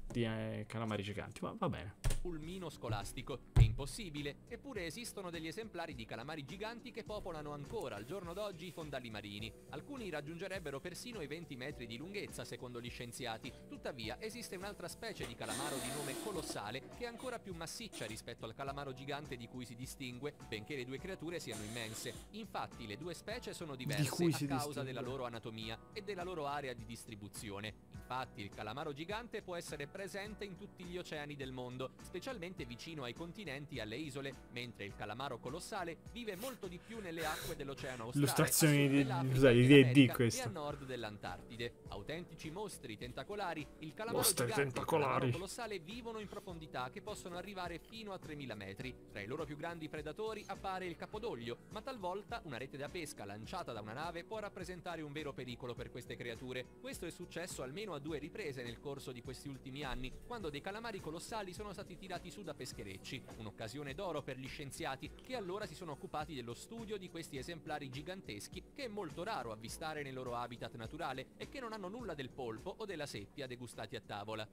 di eh, calamari giganti. Ma va bene. Fulmino scolastico è impossibile, eppure esistono degli esemplari di calamari giganti che popolano ancora al giorno d'oggi i fondali marini. Alcuni raggiungerebbero persino i 20 metri di lunghezza, secondo gli scienziati. Tuttavia, esiste un'altra specie di calamaro di nome colossale che è ancora più massiccia rispetto al calamaro gigante di cui si distingue, benché le due creature siano immense. Infatti le due specie sono diverse di a causa distingue. della loro anatomia e della loro area di distribuzione. Infatti il calamaro gigante può essere presente in tutti gli oceani del mondo, specialmente vicino ai continenti e alle isole, mentre il calamaro colossale vive molto di più nelle acque dell'oceano australe. Illustrazioni di di, questo. E a nord dell'Antartide. Autentici mostri tentacolari, il calamaro mostri gigante e il calamaro colossale vivono in profondità che possono arrivare fino a 3000 metri metri. Tra i loro più grandi predatori appare il capodoglio, ma talvolta una rete da pesca lanciata da una nave può rappresentare un vero pericolo per queste creature. Questo è successo almeno a due riprese nel corso di questi ultimi anni, quando dei calamari colossali sono stati tirati su da pescherecci, un'occasione d'oro per gli scienziati che allora si sono occupati dello studio di questi esemplari giganteschi che è molto raro avvistare nel loro habitat naturale e che non hanno nulla del polpo o della seppia degustati a tavola.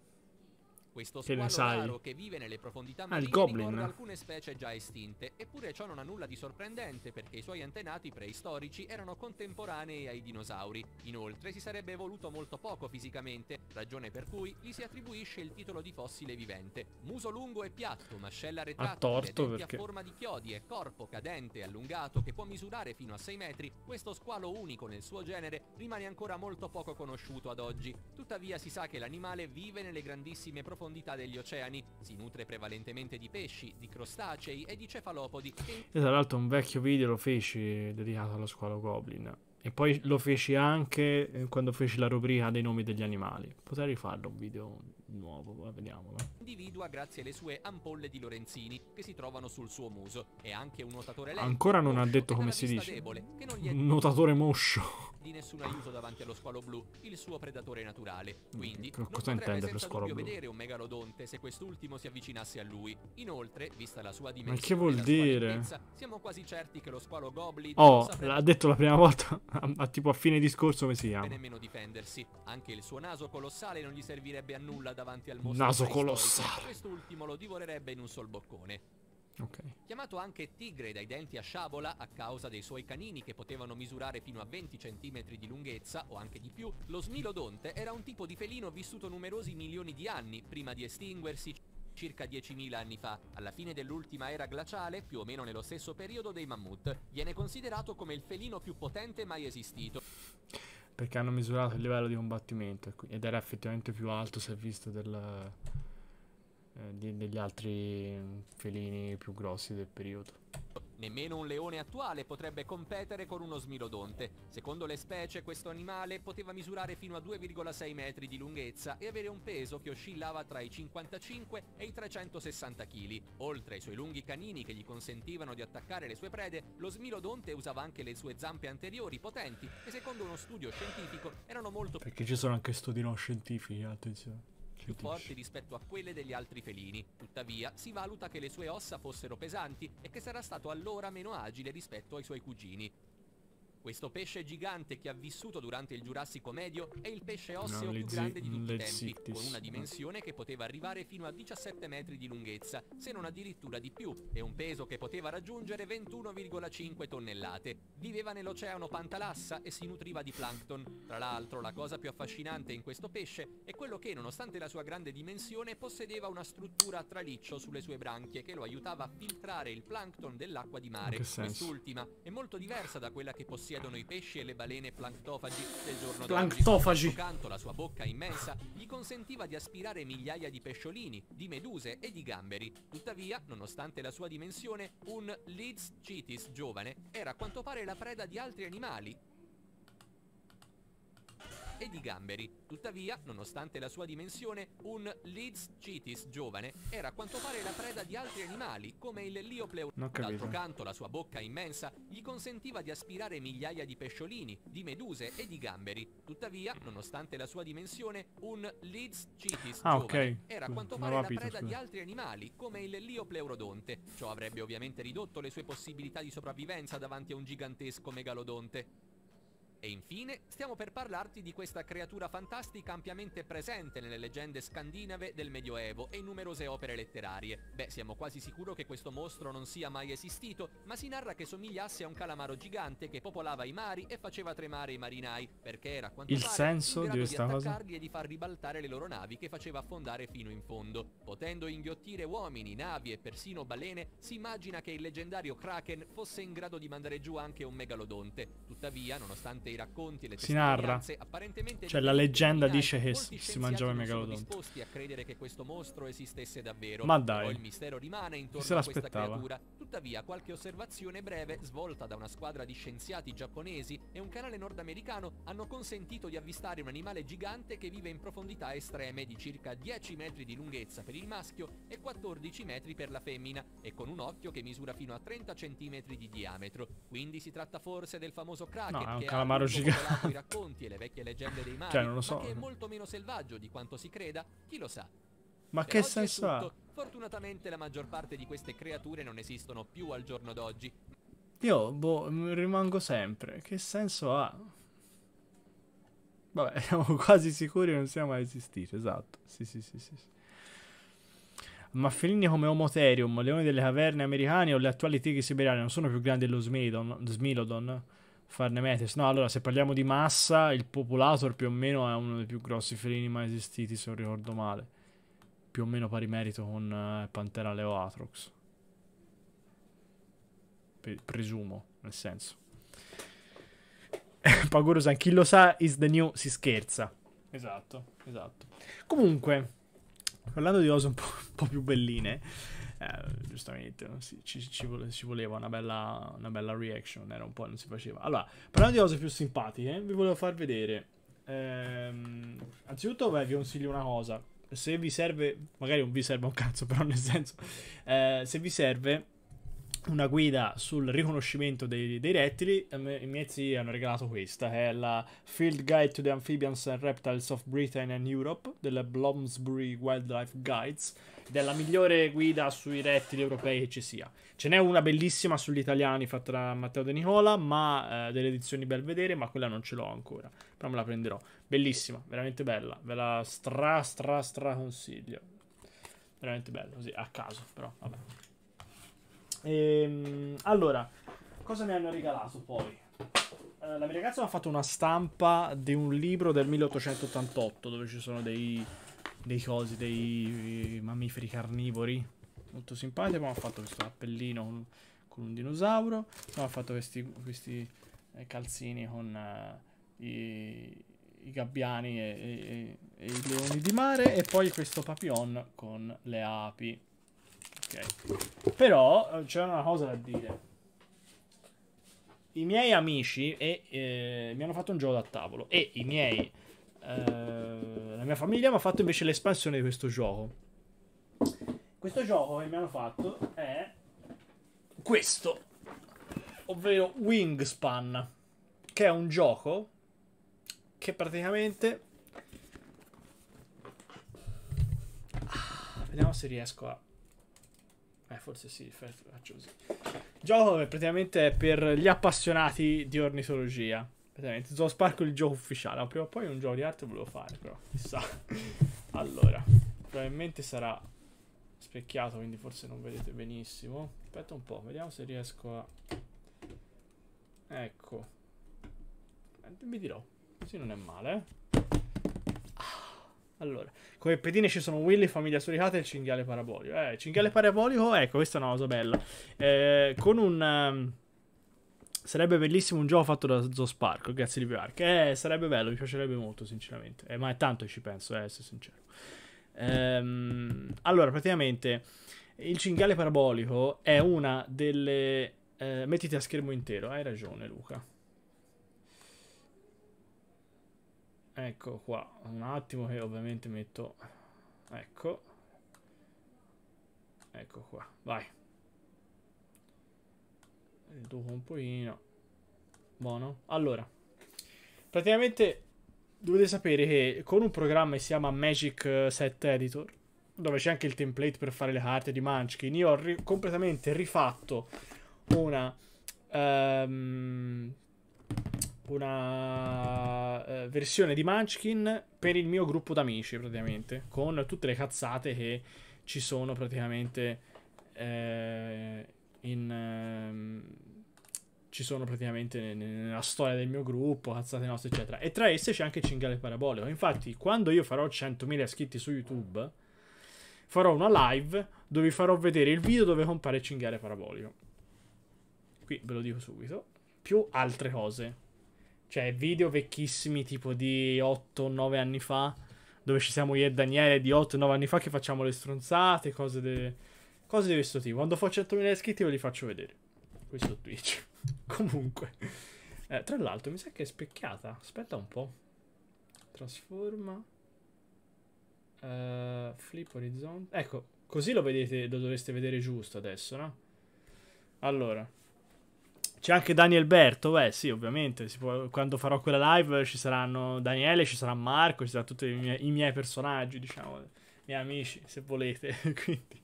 Questo che ne sai? che vive nelle profondità ah, marine ah, Goblin. alcune specie già estinte, eppure ciò non ha nulla di sorprendente perché i suoi antenati preistorici erano contemporanei ai dinosauri. Inoltre si sarebbe evoluto molto poco fisicamente, ragione per cui gli si attribuisce il titolo di fossile vivente. Muso lungo e piatto, mascella retrattile, denti perché... a forma di chiodi e corpo cadente e allungato che può misurare fino a 6 metri, questo squalo unico nel suo genere rimane ancora molto poco conosciuto ad oggi. Tuttavia si sa che l'animale vive nelle grandissime profondità profondità degli oceani. Si nutre prevalentemente di pesci, di crostacei e di cefalopodi. E tra l'altro un vecchio video lo feci dedicato allo squalo Goblin. E poi lo feci anche eh, quando feci la rubrica dei nomi degli animali. Potrei rifarlo un video nuovo, vediamolo. Individua grazie alle sue ampolle di Lorenzini che si trovano sul suo muso. È anche un nuotatore lento. Ancora non ha detto come si dice. Debole, è... Nuotatore moscio di nessun aiuto davanti allo squalo blu, il suo predatore naturale. Quindi cosa non cosa intende per squalo blu? vedere un megalodonte se quest'ultimo si avvicinasse a lui. Inoltre, vista la sua dimensione, ma che vuol dire? siamo quasi certi che lo squalo goblin Oh, l'ha detto la prima volta, a, a, tipo a fine discorso come si chiama. nemmeno difendersi. Anche il suo naso colossale non gli servirebbe a nulla davanti al mostro. Naso colossale. Quest'ultimo lo divorerebbe in un sol boccone. Okay. Chiamato anche tigre dai denti a sciabola a causa dei suoi canini che potevano misurare fino a 20 cm di lunghezza o anche di più, lo smilodonte era un tipo di felino vissuto numerosi milioni di anni prima di estinguersi circa 10.000 anni fa, alla fine dell'ultima era glaciale, più o meno nello stesso periodo dei mammut. Viene considerato come il felino più potente mai esistito. Perché hanno misurato il livello di combattimento ed era effettivamente più alto se visto del eh, di, degli altri mm, felini più grossi del periodo. Nemmeno un leone attuale potrebbe competere con uno smilodonte. Secondo le specie, questo animale poteva misurare fino a 2,6 metri di lunghezza e avere un peso che oscillava tra i 55 e i 360 kg. Oltre ai suoi lunghi canini che gli consentivano di attaccare le sue prede, lo smilodonte usava anche le sue zampe anteriori potenti che secondo uno studio scientifico erano molto... Perché ci sono anche studi non scientifici, attenzione più forti rispetto a quelle degli altri felini. Tuttavia, si valuta che le sue ossa fossero pesanti e che sarà stato allora meno agile rispetto ai suoi cugini. Questo pesce gigante che ha vissuto durante il Giurassico medio è il pesce osseo no, più grande di tutti i tempi, con una dimensione che poteva arrivare fino a 17 metri di lunghezza, se non addirittura di più, e un peso che poteva raggiungere 21,5 tonnellate. Viveva nell'oceano Pantalassa e si nutriva di plankton. Tra l'altro, la cosa più affascinante in questo pesce è quello che, nonostante la sua grande dimensione, possedeva una struttura a traliccio sulle sue branchie che lo aiutava a filtrare il plankton dell'acqua di mare. Quest'ultima è molto diversa da quella che possiede possiedono i pesci e le balene planctofagi del giorno planctofagi. Canto la sua bocca immensa gli consentiva di aspirare migliaia di pesciolini, di meduse e di gamberi. Tuttavia, nonostante la sua dimensione, un Leeds Citis giovane era a quanto pare la preda di altri animali, e di gamberi. Tuttavia, nonostante la sua dimensione, un Leeds Citis giovane era a quanto pare la preda di altri animali, come il Liopleu. D'altro canto, la sua bocca immensa gli consentiva di aspirare migliaia di pesciolini, di meduse e di gamberi. Tuttavia, nonostante la sua dimensione, un Leeds Citis ah, giovane okay. era a quanto pare la preda scusa. di altri animali, come il Liopleurodonte. Ciò avrebbe ovviamente ridotto le sue possibilità di sopravvivenza davanti a un gigantesco megalodonte. E infine stiamo per parlarti di questa creatura fantastica ampiamente presente nelle leggende scandinave del Medioevo e in numerose opere letterarie. Beh, siamo quasi sicuro che questo mostro non sia mai esistito, ma si narra che somigliasse a un calamaro gigante che popolava i mari e faceva tremare i marinai, perché era quanto Il pare senso in grado di, di attaccarli cosa? e di far ribaltare le loro navi che faceva affondare fino in fondo. Potendo inghiottire uomini, navi e persino balene, si immagina che il leggendario Kraken fosse in grado di mandare giù anche un megalodonte. Tuttavia, nonostante dei racconti le si narra. Cioè la leggenda dice che si mangiava il megalodonte. a credere che questo mostro esistesse davvero. Ma dai. Poi il mistero rimane intorno a questa creatura. Tuttavia, qualche osservazione breve svolta da una squadra di scienziati giapponesi e un canale nordamericano hanno consentito di avvistare un animale gigante che vive in profondità estreme di circa 10 metri di lunghezza per il maschio e 14 metri per la femmina e con un occhio che misura fino a 30 cm di diametro. Quindi si tratta forse del famoso kraken no, che ha maro gigante. I racconti e le vecchie leggende dei mari, cioè, non lo so. che è molto meno selvaggio di quanto si creda, chi lo sa. Ma per cioè, che senso ha? Fortunatamente la maggior parte di queste creature non esistono più al giorno d'oggi. Io, boh, rimango sempre. Che senso ha? Vabbè, siamo quasi sicuri che non sia mai esistito, esatto. Sì, sì, sì, sì. Ma felini come Homotherium, leoni delle caverne americane o le attuali tigri siberiane non sono più grandi dello Smilodon? Smilodon? farne Metis. No, allora, se parliamo di massa, il Populator più o meno è uno dei più grossi felini mai esistiti, se non ricordo male. Più o meno pari merito con eh, Pantera Leo Atrox. Pe presumo, nel senso. Pagurosan, chi lo sa is the new, si scherza. Esatto, esatto. Comunque, parlando di cose un po', un po più belline... Eh, giustamente, si, ci, ci, vole, ci, voleva una bella, una bella reaction, era un po' non si faceva. Allora, parlando di cose più simpatiche, eh, vi volevo far vedere. Ehm, anzitutto beh, vi consiglio una cosa. Se vi serve, magari non vi serve un cazzo, però nel senso, eh, se vi serve una guida sul riconoscimento dei, dei rettili. I miei zii hanno regalato questa, che è la Field Guide to the Amphibians and Reptiles of Britain and Europe della Bloomsbury Wildlife Guides, ed è la migliore guida sui rettili europei che ci sia. Ce n'è una bellissima sugli italiani fatta da Matteo De Nicola, ma eh, delle edizioni Belvedere, ma quella non ce l'ho ancora. Però me la prenderò. Bellissima, veramente bella. Ve la stra stra stra consiglio. Veramente bella, così a caso, però vabbè. Ehm, allora, cosa mi hanno regalato poi? Eh, la mia ragazza mi ha fatto una stampa di un libro del 1888 dove ci sono dei, dei cosi, dei eh, mammiferi carnivori. Molto simpatico. Mi ha fatto questo cappellino con, con, un dinosauro. Mi ha fatto questi, questi eh, calzini con uh, i, i, gabbiani e, e, e i leoni di mare. E poi questo papillon con le api ok. Però eh, c'è una cosa da dire. I miei amici e, eh, mi hanno fatto un gioco da tavolo e i miei... Eh, la mia famiglia mi ha fatto invece l'espansione di questo gioco. Questo gioco che mi hanno fatto è questo, ovvero Wingspan, che è un gioco che praticamente... Ah, vediamo se riesco a eh, forse sì, faccio ah, così. Gioco praticamente è per gli appassionati di ornitologia. Praticamente, Zoo è il gioco ufficiale. Ma prima o poi un gioco di arte volevo fare, però, chissà. allora, probabilmente sarà specchiato, quindi forse non vedete benissimo. Aspetta un po', vediamo se riesco a... Ecco. Eh, vi dirò, così non è male, eh. Allora, come pedine ci sono Willy, famiglia suricata e il cinghiale parabolico. Eh, il cinghiale parabolico, eh, ecco, questa è una cosa bella. Eh, con un... Um, sarebbe bellissimo un gioco fatto da Zospark, grazie di Park. Eh, sarebbe bello, mi piacerebbe molto, sinceramente. Eh, ma è tanto che ci penso, eh, essere sincero. Ehm, allora, praticamente, il cinghiale parabolico è una delle... Eh, mettiti a schermo intero, hai ragione Luca. ecco qua un attimo che ovviamente metto ecco ecco qua vai riduco un pochino buono allora praticamente dovete sapere che con un programma che si chiama Magic eh, Set Editor dove c'è anche il template per fare le carte di Munchkin io ho ri completamente rifatto una um, una eh, versione di Munchkin per il mio gruppo d'amici, praticamente, con tutte le cazzate che ci sono praticamente eh, in... Ehm, ci sono praticamente nella storia del mio gruppo, cazzate nostre, eccetera. E tra esse c'è anche Cinghiale Parabolico. Infatti, quando io farò 100.000 iscritti su YouTube, farò una live dove vi farò vedere il video dove compare Cinghiale Parabolico. Qui ve lo dico subito. Più altre cose cioè video vecchissimi tipo di 8-9 anni fa, dove ci siamo io e Daniele di 8-9 anni fa che facciamo le stronzate, cose, de... cose di questo tipo. Quando faccio 100.000 iscritti ve li faccio vedere. Questo Twitch. Comunque. Eh, tra l'altro mi sa che è specchiata. Aspetta un po'. Trasforma. Uh, flip orizzonte. Ecco, così lo vedete, lo dovreste vedere giusto adesso, no? Allora. C'è anche Daniel Berto, beh sì, ovviamente, può, quando farò quella live ci saranno Daniele, ci sarà Marco, ci saranno tutti i miei, i miei personaggi, diciamo, i miei amici, se volete, quindi...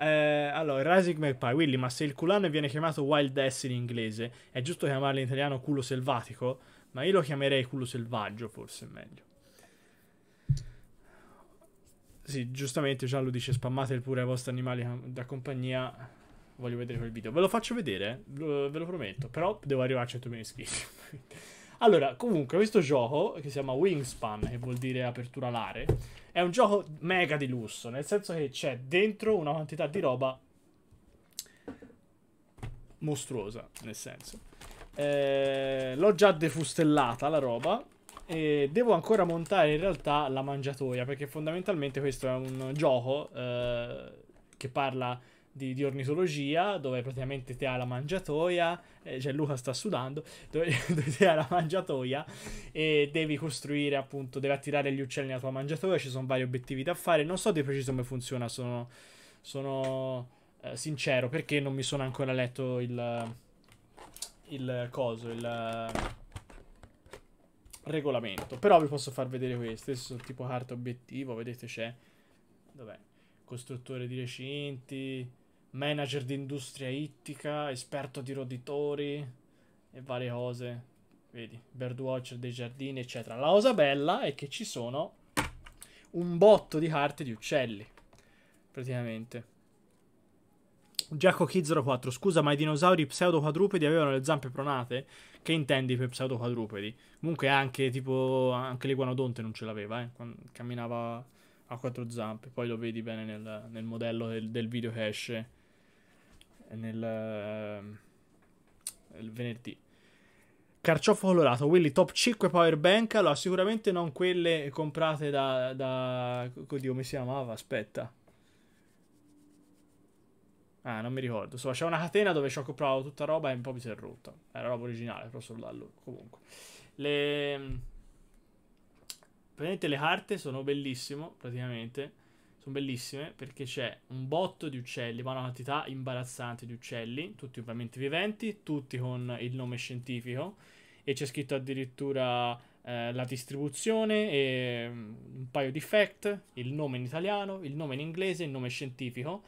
Eh, allora, Rising Magpie, Willy, ma se il culano viene chiamato Wild Ass in inglese, è giusto chiamarlo in italiano culo selvatico? Ma io lo chiamerei culo selvaggio, forse è meglio. Sì, giustamente già lo dice, spammate pure i vostri animali eh, da compagnia Voglio vedere quel video. Ve lo faccio vedere, ve lo prometto. Però devo arrivare a 100.000 iscritti. allora, comunque, questo gioco, che si chiama Wingspan, che vuol dire apertura alare, è un gioco mega di lusso. Nel senso che c'è dentro una quantità di roba mostruosa. Nel senso, eh, l'ho già defustellata la roba. E devo ancora montare in realtà la mangiatoia perché fondamentalmente questo è un gioco eh, che parla di, di ornitologia dove praticamente te ha la mangiatoia, eh, cioè Luca sta sudando, dove, dove te hai la mangiatoia e devi costruire appunto, devi attirare gli uccelli nella tua mangiatoia, ci sono vari obiettivi da fare, non so di preciso come funziona, sono, sono eh, sincero perché non mi sono ancora letto il, il coso, il regolamento. Però vi posso far vedere queste. Sono tipo carta obiettivo. Vedete c'è. Dov'è? Costruttore di recinti manager di industria ittica, esperto di roditori e varie cose. Vedi, birdwatcher dei giardini, eccetera. La cosa bella è che ci sono un botto di carte di uccelli, praticamente. Giacomo Kid 04, scusa, ma i dinosauri pseudo quadrupedi avevano le zampe pronate? Che intendi per pseudo quadrupedi? Comunque anche tipo, anche l'iguanodonte non ce l'aveva, eh? camminava a quattro zampe, poi lo vedi bene nel, nel modello del, del video che esce nel ehm, il venerdì. Carciofo colorato, quelli top 5 power bank, allora sicuramente non quelle comprate da... da oddio, come si chiamava? Aspetta. Ah, non mi ricordo. Insomma, c'è una catena dove ci ho comprato tutta roba e un po' mi si è rotta. Era roba originale, però solo da loro. Comunque. Le... Ehm, praticamente le carte sono bellissimo praticamente sono bellissime perché c'è un botto di uccelli, ma una quantità imbarazzante di uccelli, tutti ovviamente viventi, tutti con il nome scientifico e c'è scritto addirittura eh, la distribuzione e mm, un paio di fact, il nome in italiano, il nome in inglese, il nome scientifico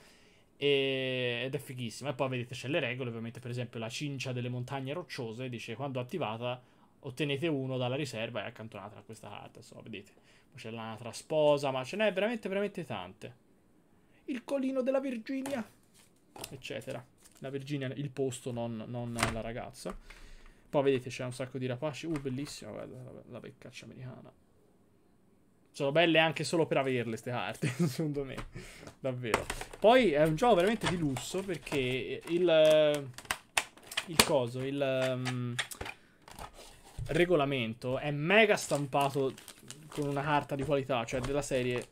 e, ed è fighissimo. E poi vedete c'è le regole, ovviamente per esempio la cincia delle montagne rocciose dice quando attivata ottenete uno dalla riserva e accantonatela a questa carta, insomma vedete c'è l'anatra sposa, ma ce n'è veramente, veramente tante. Il colino della Virginia, eccetera. La Virginia, il posto, non, non la ragazza. Poi vedete c'è un sacco di rapaci. Uh, bellissima, guarda, la beccaccia americana. Sono belle anche solo per averle queste carte, secondo me. Davvero. Poi è un gioco veramente di lusso perché il... Il coso, il... Um, regolamento è mega stampato con una carta di qualità, cioè della serie.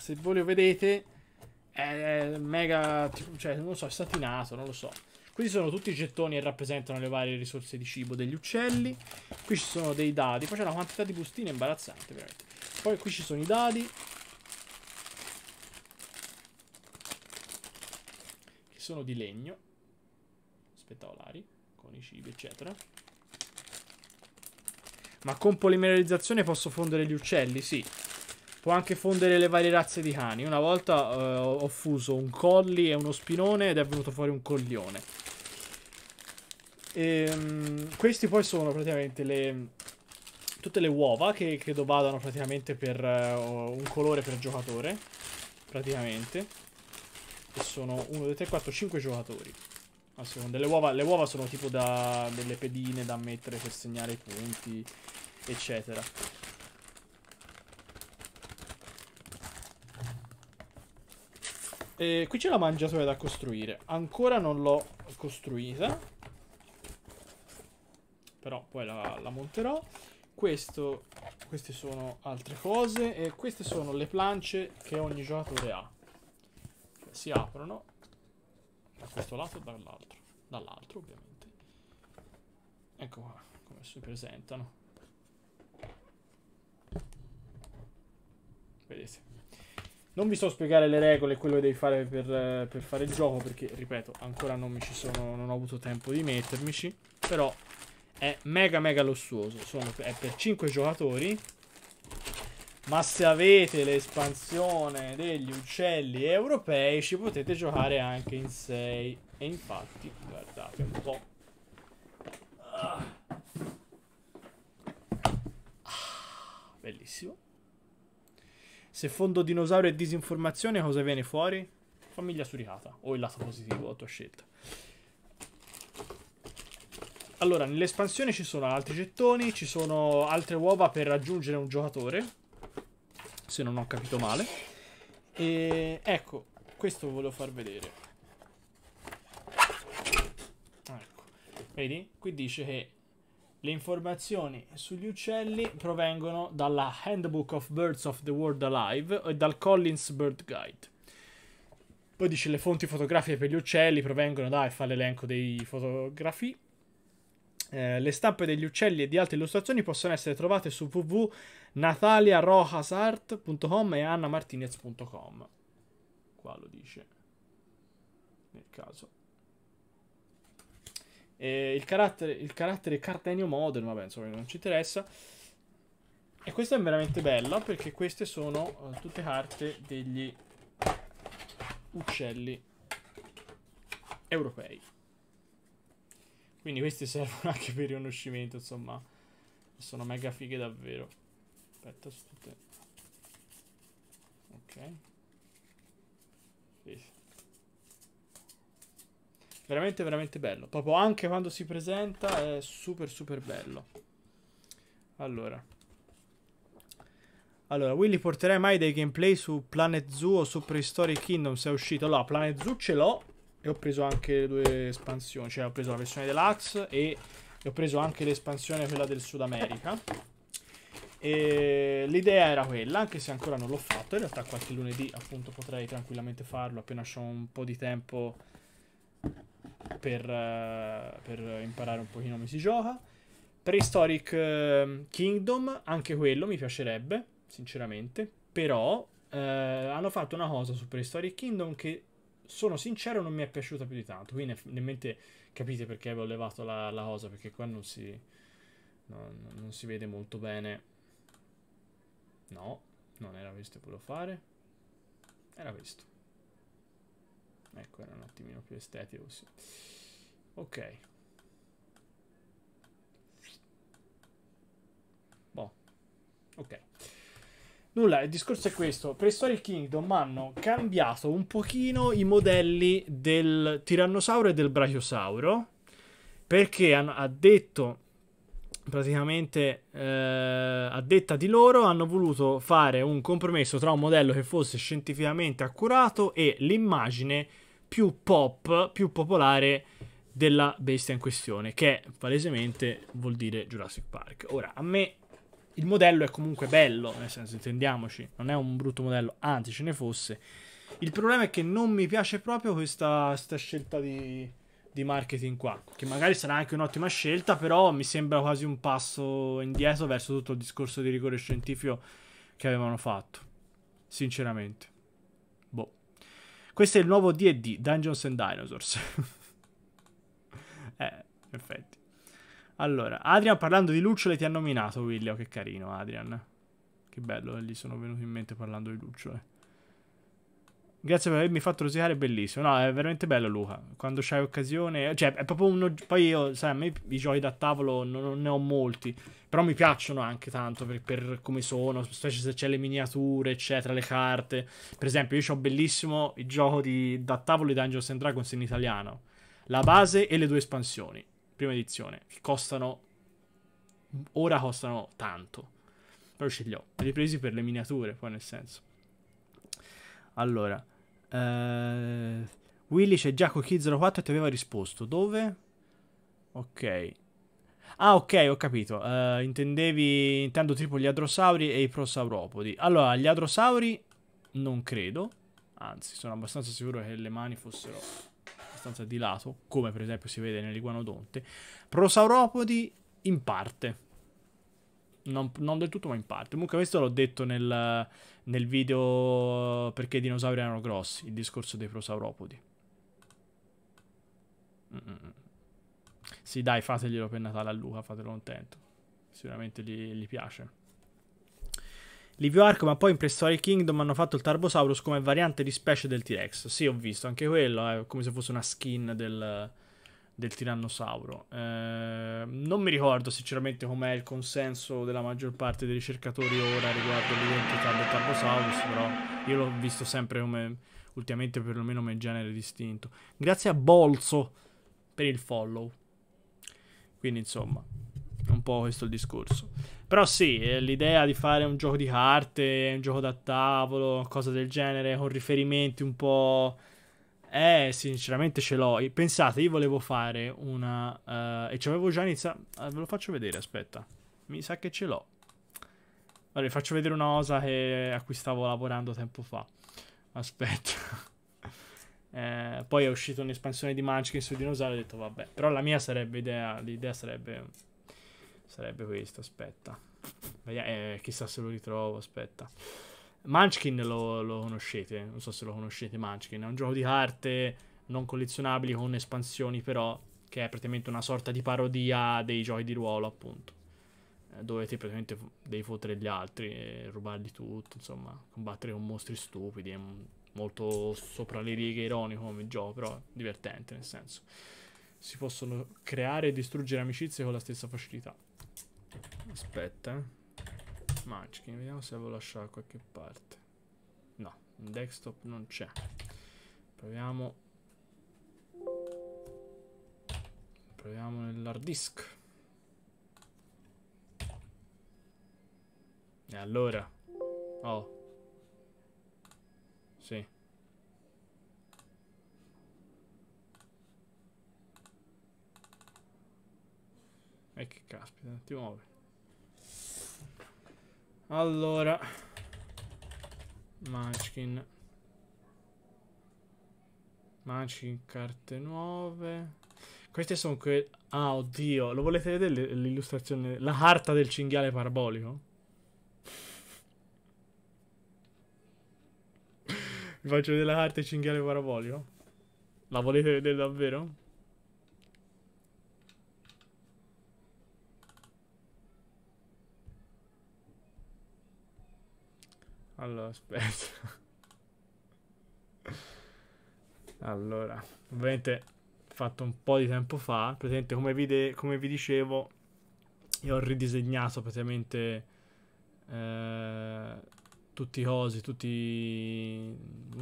Se voi lo vedete, è mega, cioè non lo so, è satinato, non lo so. Questi sono tutti i gettoni che rappresentano le varie risorse di cibo degli uccelli. Qui ci sono dei dadi, poi c'è una quantità di bustine imbarazzante, veramente. Poi qui ci sono i dadi. Che sono di legno. Spettacolari, con i cibi, eccetera. Ma con polimerizzazione posso fondere gli uccelli? Sì. Può anche fondere le varie razze di cani. Una volta eh, ho fuso un colli e uno spinone ed è venuto fuori un coglione. E, um, questi poi sono praticamente le, tutte le uova che credo vadano praticamente per uh, un colore per giocatore. Praticamente. E sono 1, 2, 3, 4, 5 giocatori. A seconda. Le uova, le uova sono tipo da delle pedine da mettere per segnare i punti, eccetera. E qui c'è la mangiatoia da costruire. Ancora non l'ho costruita. Però poi la, la monterò. Questo, queste sono altre cose. E queste sono le planche che ogni giocatore ha. Si aprono questo lato e dall'altro. Dall'altro ovviamente. Ecco qua come si presentano. Vedete. Non vi so spiegare le regole, quello che devi fare per, per, fare il gioco, perché, ripeto, ancora non mi ci sono, non ho avuto tempo di mettermici. Però è mega mega lussuoso. Sono, è per 5 giocatori ma se avete l'espansione degli uccelli europei ci potete giocare anche in 6. E infatti, guardate un po'. Ah. Ah, bellissimo. Se fondo dinosauro e disinformazione cosa viene fuori? Famiglia suricata o il lato positivo, a tua scelta. Allora, nell'espansione ci sono altri gettoni, ci sono altre uova per raggiungere un giocatore se non ho capito male. E ecco, questo volevo far vedere. Ecco, vedi? Qui dice che le informazioni sugli uccelli provengono dalla Handbook of Birds of the World Alive e dal Collins Bird Guide. Poi dice le fonti fotografiche per gli uccelli provengono da e fa l'elenco dei fotografi eh, le stampe degli uccelli e di altre illustrazioni possono essere trovate su www.nataliarojasart.com e annamartinez.com. Qua lo dice. Nel caso. E il, carattere, il carattere Cardenio Modern, vabbè, insomma, non ci interessa. E questa è veramente bella perché queste sono eh, tutte carte degli uccelli europei. Quindi questi servono anche per il riconoscimento, insomma. Sono mega fighe davvero. Aspetta, aspetta. Ok. Sì. Veramente, veramente bello. Proprio anche quando si presenta è super, super bello. Allora. Allora, Willy, porterai mai dei gameplay su Planet Zoo o su Prehistoric Kingdom se è uscito? Allora, Planet Zoo ce l'ho. E ho preso anche le due espansioni, cioè ho preso la versione deluxe e, e ho preso anche l'espansione quella del Sud America. E l'idea era quella, anche se ancora non l'ho fatto, in realtà qualche lunedì appunto potrei tranquillamente farlo appena ho un po' di tempo per, eh, per imparare un pochino come si gioca. Prehistoric ehm, Kingdom, anche quello mi piacerebbe, sinceramente, però eh, hanno fatto una cosa su Prehistoric Kingdom che sono sincero, non mi è piaciuta più di tanto. Quindi nemmeno capite perché avevo levato la, la, cosa, perché qua non si, no, non si vede molto bene. No, non era questo che volevo fare. Era questo. Ecco, era un attimino più estetico, sì. Ok. Boh. Ok. Nulla, il discorso è questo. Per Story Kingdom hanno cambiato un pochino i modelli del tirannosauro e del brachiosauro. Perché hanno, ha detto, praticamente, eh, a detta di loro, hanno voluto fare un compromesso tra un modello che fosse scientificamente accurato e l'immagine più pop, più popolare della bestia in questione, che palesemente vuol dire Jurassic Park. Ora, a me il modello è comunque bello, nel senso, intendiamoci, non è un brutto modello, anzi ce ne fosse. Il problema è che non mi piace proprio questa, questa scelta di, di, marketing qua, che magari sarà anche un'ottima scelta, però mi sembra quasi un passo indietro verso tutto il discorso di rigore scientifico che avevano fatto, sinceramente. Boh. Questo è il nuovo D&D, Dungeons and Dinosaurs. eh, in effetti. Allora, Adrian parlando di lucciole ti ha nominato William, che carino Adrian. Che bello, gli sono venuti in mente parlando di lucciole. Grazie per avermi fatto rosicare, bellissimo. No, è veramente bello Luca. Quando c'hai occasione, cioè è proprio uno poi io, sai, a me i giochi da tavolo non, non ne ho molti, però mi piacciono anche tanto per, per come sono, specie se c'è le miniature, eccetera, le carte. Per esempio, io ho bellissimo il gioco di, da tavolo di Dungeons and Dragons in italiano. La base e le due espansioni prima edizione, che costano... Ora costano tanto. Però ce li ho. Li ho presi per le miniature, poi nel senso. Allora. Eh, Willy c'è Giacomo Kid04 e ti aveva risposto. Dove? Ok. Ah, ok, ho capito. Uh, intendevi. Intendo tipo gli adrosauri e i prosauropodi. Allora, gli adrosauri non credo. Anzi, sono abbastanza sicuro che le mani fossero abbastanza di lato, come per esempio si vede nell'iguanodonte. Prosauropodi in parte. Non, non, del tutto, ma in parte. Comunque, questo l'ho detto nel, nel video perché i dinosauri erano grossi. Il discorso dei prosauropodi. Mm. Sì, dai, fateglielo per Natale a Luca, fatelo contento. Sicuramente gli, gli piace. Livio Arco, ma poi in Prehistoric Kingdom hanno fatto il Tarbosaurus come variante di specie del T-Rex. Sì, ho visto anche quello, è eh, come se fosse una skin del, del tirannosauro. Eh, non mi ricordo sinceramente com'è il consenso della maggior parte dei ricercatori ora riguardo l'identità del Tarbosaurus, però io l'ho visto sempre come, ultimamente perlomeno come genere distinto. Grazie a Bolso per il follow. Quindi insomma, un po' questo è il discorso. Però sì, eh, l'idea di fare un gioco di carte, un gioco da tavolo, cose del genere, con riferimenti un po'... Eh, sinceramente ce l'ho. Pensate, io volevo fare una... Uh, e ci avevo già iniziato... Uh, eh, ve lo faccio vedere, aspetta. Mi sa che ce l'ho. Vabbè, vi faccio vedere una cosa che... a cui stavo lavorando tempo fa. Aspetta. eh, poi è uscita un'espansione di Munchkin sui dinosauri e ho detto vabbè. Però la mia sarebbe idea... L'idea sarebbe Sarebbe questo, aspetta. Eh, chissà se lo ritrovo, aspetta. Munchkin lo, lo, conoscete, non so se lo conoscete Munchkin, è un gioco di carte non collezionabili con espansioni però, che è praticamente una sorta di parodia dei giochi di ruolo appunto, eh, dove te praticamente devi fottere gli altri, rubarli tutto, insomma, combattere con mostri stupidi, è molto sopra le righe ironico come gioco, però divertente nel senso. Si possono creare e distruggere amicizie con la stessa facilità. Aspetta. Eh. Munchkin, vediamo se avevo lasciato da qualche parte. No, in desktop non c'è. Proviamo. Proviamo nell'hard disk. E allora? Oh. E eh, che caspita, ti muovi. Allora. Munchkin. Munchkin, carte nuove. Queste sono quelle... Ah, oddio. Lo volete vedere l'illustrazione? La carta del cinghiale parabolico? Vi faccio vedere la carta del cinghiale parabolico? La volete vedere davvero? Allora, aspetta. Allora, ovviamente fatto un po' di tempo fa, praticamente come vi, come vi dicevo, io ho ridisegnato praticamente eh, tutti i cosi, tutti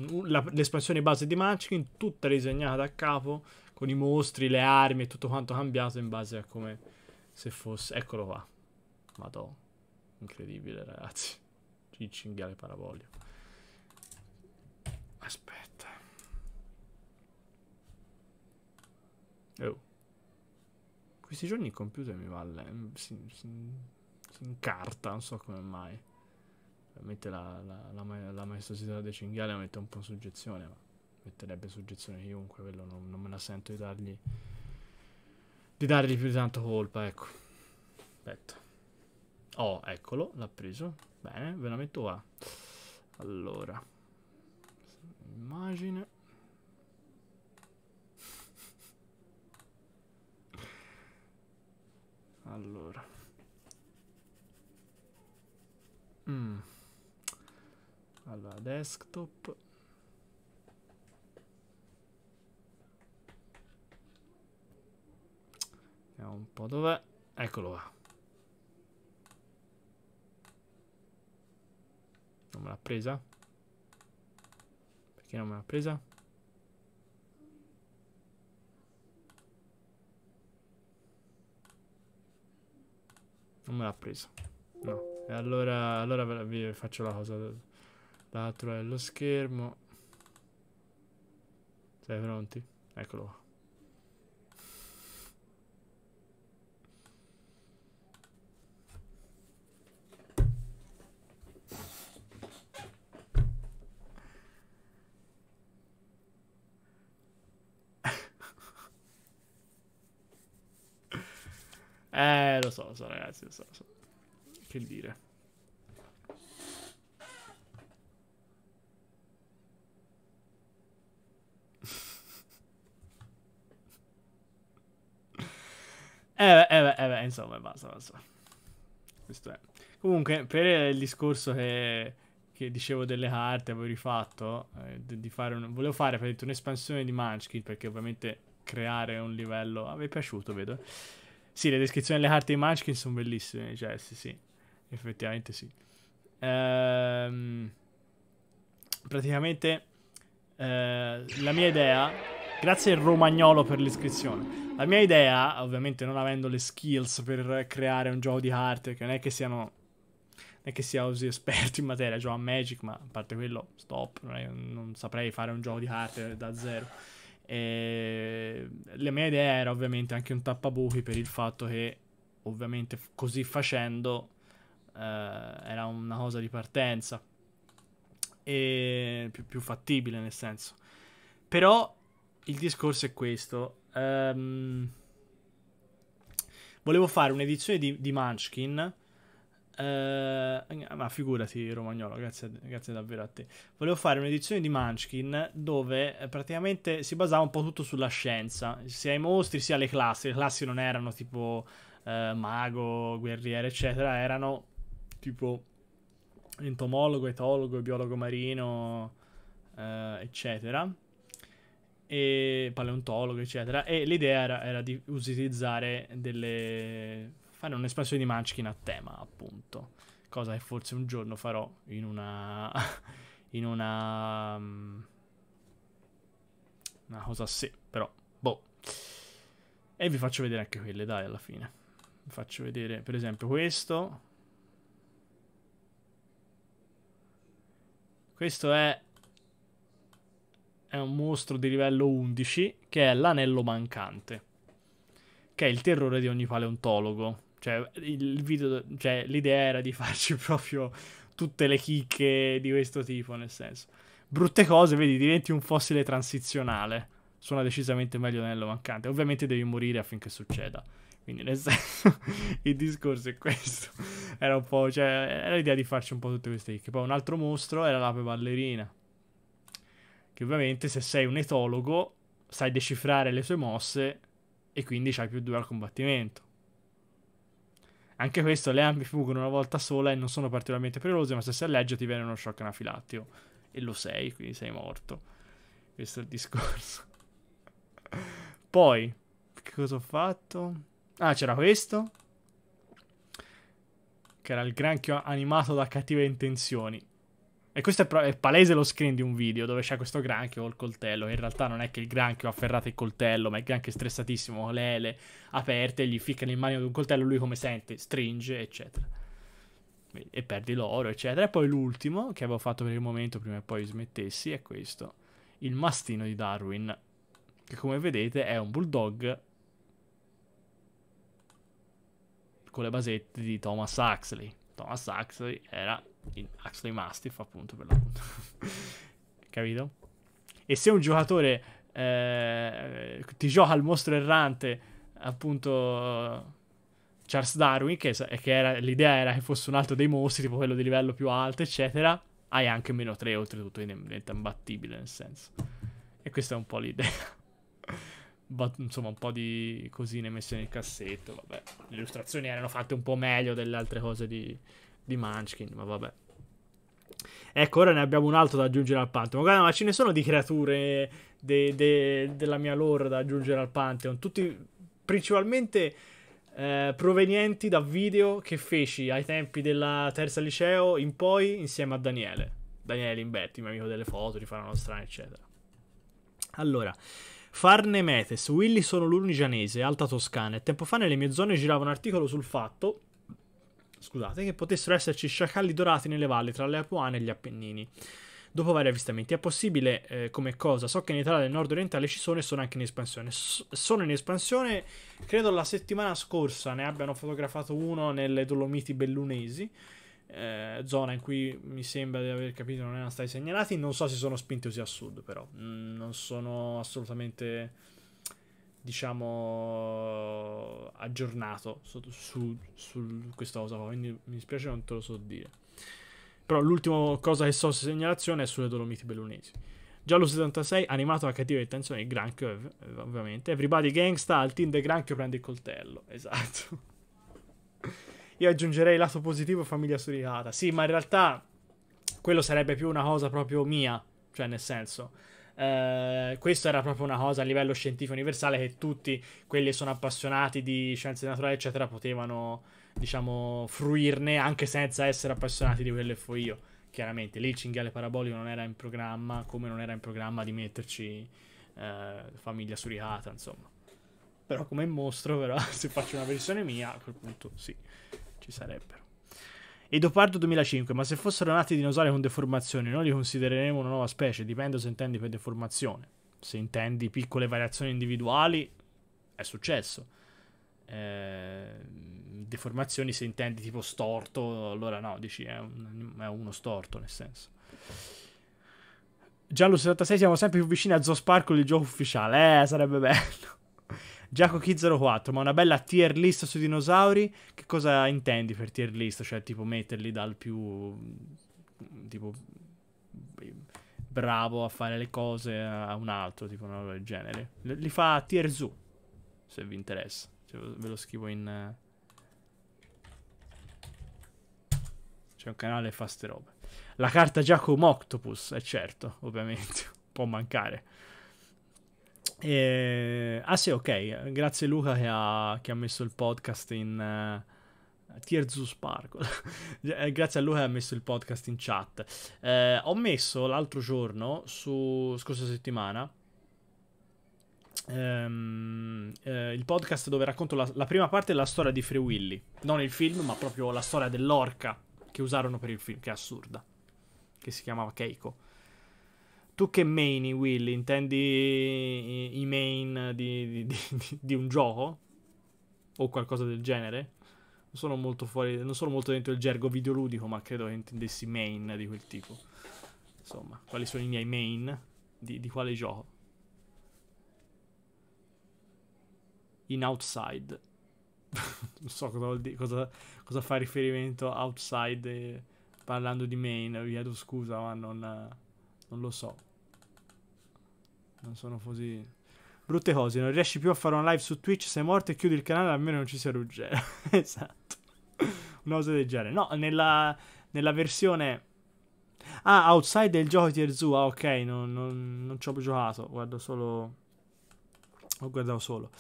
mm, l'espansione base di Munchkin, tutta ridisegnata da capo, con i mostri, le armi e tutto quanto cambiato in base a come se fosse... Eccolo qua. Madonna, incredibile ragazzi il cinghiale parabolico. Aspetta. Oh. Questi giorni il computer mi va vale, si, si, si, incarta, non so come mai. Ovviamente la, la, la, la maestosità del cinghiale la mette un po' in suggezione, ma metterebbe suggezione chiunque, quello non, non me la sento di dargli di dargli più di tanto colpa, ecco. Aspetta. Oh, eccolo, l'ha preso. Bene, ve la metto qua. Allora. Immagine. Allora. Mm. Allora, desktop. Vediamo un po' dov'è. Eccolo qua. Non me l'ha presa? Perché non me l'ha presa? Non me l'ha presa. No. E allora, allora vi faccio la cosa. L'altro è lo schermo. Sei pronti? Eccolo qua. so, lo so, ragazzi, lo so, lo so. Che dire. Eh, eh, eh, insomma, basta, basta. Questo è. Comunque, per il discorso che, che dicevo delle carte, avevo rifatto, eh, di fare un, volevo fare per esempio un'espansione di Munchkin, perché ovviamente creare un livello... Ah, vi è piaciuto, vedo. Sì, le descrizioni delle carte di Munchkin sono bellissime, cioè sì, sì, effettivamente sì. Ehm, praticamente eh, la mia idea, grazie al romagnolo per l'iscrizione, la mia idea, ovviamente non avendo le skills per creare un gioco di carte, che non è che siano non è che sia così esperto in materia, gioco a Magic, ma a parte quello, stop, non, è, non saprei fare un gioco di carte da zero. E ehm, la mia idea era ovviamente anche un tappabuchi per il fatto che ovviamente così facendo eh, era una cosa di partenza e più, più, fattibile nel senso. Però il discorso è questo. Um, volevo fare un'edizione di, di Munchkin eh, ma figurati Romagnolo, grazie, grazie, davvero a te. Volevo fare un'edizione di Munchkin dove eh, praticamente si basava un po' tutto sulla scienza, sia i mostri sia le classi. Le classi non erano tipo eh, mago, guerriere, eccetera, erano tipo entomologo, etologo, biologo marino, eh, eccetera. E paleontologo, eccetera. E l'idea era, era di utilizzare delle fare un'espansione di Munchkin a tema, appunto. Cosa che forse un giorno farò in una... in una... Mm, una cosa a sé, però, boh. E vi faccio vedere anche quelle, dai, alla fine. Vi faccio vedere, per esempio, questo. Questo è... È un mostro di livello 11, che è l'anello mancante. Che è il terrore di ogni paleontologo. Cioè, il video, cioè, l'idea era di farci proprio tutte le chicche di questo tipo, nel senso. Brutte cose, vedi, diventi un fossile transizionale. Suona decisamente meglio l'anello mancante. Ovviamente devi morire affinché succeda. Quindi, nel senso, il discorso è questo. Era un po', cioè, era l'idea di farci un po' tutte queste chicche. Poi un altro mostro era l'ape ballerina. Che ovviamente, se sei un etologo, sai decifrare le sue mosse e quindi c'hai più due al combattimento. Anche questo, le ampi fuggono una volta sola e non sono particolarmente pericolose, ma se sei alleggia ti viene uno shock anafilattico. E lo sei, quindi sei morto. Questo è il discorso. Poi, che cosa ho fatto? Ah, c'era questo. Che era il granchio animato da cattive intenzioni. E questo è, è, palese lo screen di un video dove c'è questo granchio col coltello. In realtà non è che il granchio ha ferrato il coltello, ma è granchio stressatissimo con le ele aperte, gli ficcano in manico di un coltello, lui come sente, stringe, eccetera. E perdi l'oro, eccetera. E poi l'ultimo che avevo fatto per il momento, prima e poi smettessi, è questo. Il mastino di Darwin, che come vedete è un bulldog con le basette di Thomas Huxley. Thomas Huxley era il Axley Mastiff, appunto, per l'appunto. Capito? E se un giocatore eh, ti gioca il mostro errante, appunto, Charles Darwin, che, che era, l'idea era che fosse un altro dei mostri, tipo quello di livello più alto, eccetera, hai anche meno 3 oltretutto, quindi diventa imbattibile nel senso. E questa è un po' l'idea. But, insomma, un po' di cosine messe nel cassetto. Vabbè, le illustrazioni erano fatte un po' meglio delle altre cose di, di Munchkin, ma vabbè. Ecco, ora ne abbiamo un altro da aggiungere al Pantheon. Guarda, ma ce ne sono di creature de, de, della mia lore da aggiungere al Pantheon. Tutti principalmente eh, provenienti da video che feci ai tempi della terza liceo in poi insieme a Daniele. Daniele Limberti, mio amico delle foto, di Farano Strana, eccetera. Allora, Farne Metes, Willy sono l'unigianese, alta toscana. E tempo fa nelle mie zone girava un articolo sul fatto scusate, che potessero esserci sciacalli dorati nelle valli tra le Apuane e gli Appennini. Dopo vari avvistamenti, è possibile eh, come cosa? So che in Italia del nord orientale ci sono e sono anche in espansione. S- sono in espansione, credo la settimana scorsa ne abbiano fotografato uno nelle Dolomiti bellunesi. Eh, zona in cui mi sembra di aver capito non erano stati segnalati. Non so se sono spinti così a sud, però mm, non sono assolutamente diciamo, aggiornato su, su, su questa cosa qua, quindi mi dispiace non te lo so dire. Però l'ultima cosa che so segnalazione è sulle Dolomiti Bellunesi. Giallo 76, animato a cattiva intenzione, il granchio eh, ovviamente. Everybody gangsta, al team del granchio prende il coltello. Esatto. Io aggiungerei lato positivo famiglia suricata. Sì, ma in realtà quello sarebbe più una cosa proprio mia. Cioè, nel senso... Eh, questa era proprio una cosa a livello scientifico universale che tutti quelli che sono appassionati di scienze naturali, eccetera, potevano, diciamo, fruirne anche senza essere appassionati di quello che fo io. Chiaramente lì il cinghiale parabolico non era in programma, come non era in programma di metterci eh, famiglia suricata, insomma. Però come mostro, però, se faccio una versione mia, a quel punto sì, ci sarebbero. E Dopardo 2005, ma se fossero nati dinosauri con deformazioni, noi li considereremo una nuova specie, dipende se intendi per deformazione. Se intendi piccole variazioni individuali, è successo. Eh, deformazioni se intendi tipo storto, allora no, dici è, un, è uno storto nel senso. Giallo 76 siamo sempre più vicini a Zosparco il gioco ufficiale, eh, sarebbe bello. Giacomo Kid 04, ma una bella tier list sui dinosauri, che cosa intendi per tier list? Cioè, tipo, metterli dal più... tipo... bravo a fare le cose a un altro, tipo una roba del genere. Li fa tier zoo, se vi interessa. Cioè, ve lo scrivo in... C'è un canale che robe. La carta Giacomo Octopus, è certo, ovviamente. Può mancare. E... Ah sì, ok, grazie Luca che ha, che ha messo il podcast in... Uh, eh, Tirzu Sparkle. Eh, grazie a Luca che ha messo il podcast in chat. Eh, ho messo l'altro giorno, su scorsa settimana, Um, eh, il podcast dove racconto la, la, prima parte della storia di Free Willy. Non il film, ma proprio la storia dell'orca che usarono per il film, che è assurda. Che si chiamava Keiko. Tu che maini, Will? Intendi i main di, di, di, di, un gioco? O qualcosa del genere? Non sono molto fuori, non sono molto dentro il gergo videoludico, ma credo che intendessi main di quel tipo. Insomma, quali sono i miei main? di quale gioco? In outside. non so cosa vuol dire, cosa, cosa fa riferimento outside eh, parlando di main, vi chiedo scusa ma non, non lo so sono così. Brutte cose, non riesci più a fare una live su Twitch, sei morto e chiudi il canale almeno non ci sia Ruggero. esatto. Una cosa del genere. No, nella, nella versione... Ah, outside del gioco di Erzu. Ah, ok, non, non, non ci ho giocato. Guardo solo... Ho guardato solo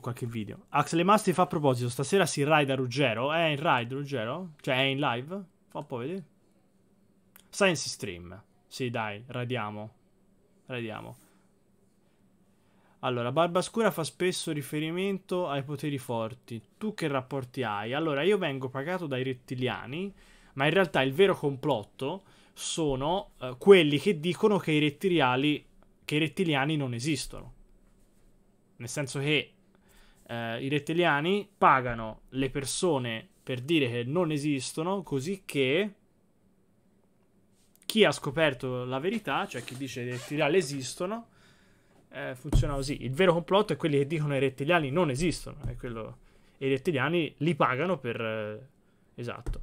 qualche video. Axel Masti fa a proposito, stasera si ride a Ruggero. È in ride Ruggero? Cioè è in live? Fa un po' vedere. Sta stream. Sì, dai, radiamo. Vediamo. Allora, Scura fa spesso riferimento ai poteri forti. Tu che rapporti hai? Allora, io vengo pagato dai rettiliani, ma in realtà il vero complotto sono eh, quelli che dicono che i, che i rettiliani non esistono. Nel senso che eh, i rettiliani pagano le persone per dire che non esistono, così che chi ha scoperto la verità, cioè chi dice che i rettiliani esistono, eh, funziona così. Il vero complotto è quelli che dicono che i rettiliani non esistono, è quello, e i rettiliani li pagano per... Eh, esatto.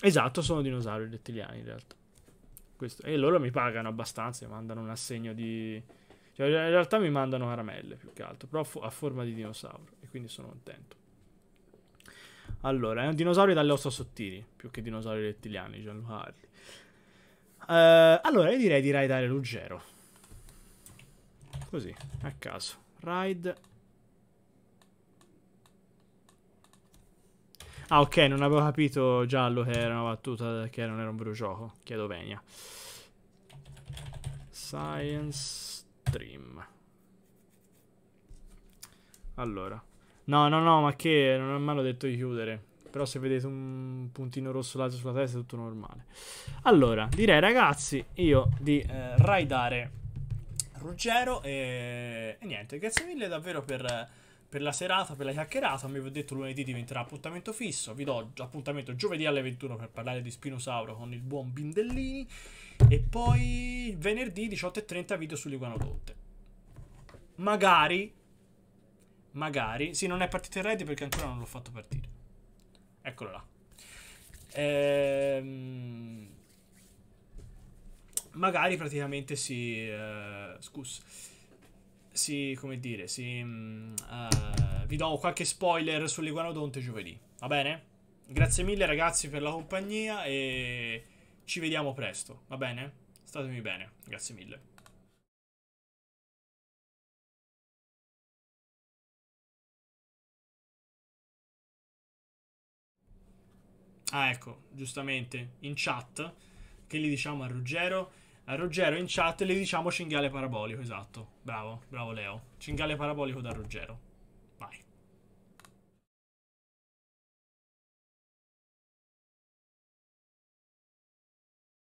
Esatto, sono dinosauri i rettiliani in realtà. Questo. E loro mi pagano abbastanza, mi mandano un assegno di... Cioè, in realtà mi mandano caramelle più che altro, però a forma di dinosauro, e quindi sono contento. Allora, è un dinosauro dalle ossa sottili, più che dinosauri rettiliani, Gianluca Arli. Uh, allora, io direi di raidare Ruggero. Così, a caso. Raid. Ah, ok, non avevo capito giallo che era una battuta, che non era un vero gioco. Chiedo venia. Science Stream. Allora. No, no, no, ma che? Non ho mai detto di chiudere. Però se vedete un puntino rosso laser sulla testa è tutto normale. Allora, direi ragazzi, io di eh, raidare Ruggero e... e... niente, grazie mille davvero per, per la serata, per la chiacchierata. Mi ho detto lunedì diventerà appuntamento fisso. Vi do appuntamento giovedì alle 21 per parlare di Spinosauro con il buon Bindellini. E poi venerdì 18.30 video sull'iguanodotte. Magari magari. Sì, non è partito il raid perché ancora non l'ho fatto partire. Eccolo là. Ehm, magari praticamente si... Eh, scus. Si, come dire, si... uh, vi do qualche spoiler sull'iguanodonte giovedì. Va bene? Grazie mille ragazzi per la compagnia e ci vediamo presto. Va bene? Statemi bene. Grazie mille. Ah, ecco, giustamente, in chat, che gli diciamo a Ruggero? A Ruggero in chat le diciamo cinghiale parabolico, esatto. Bravo, bravo Leo. Cinghiale parabolico da Ruggero.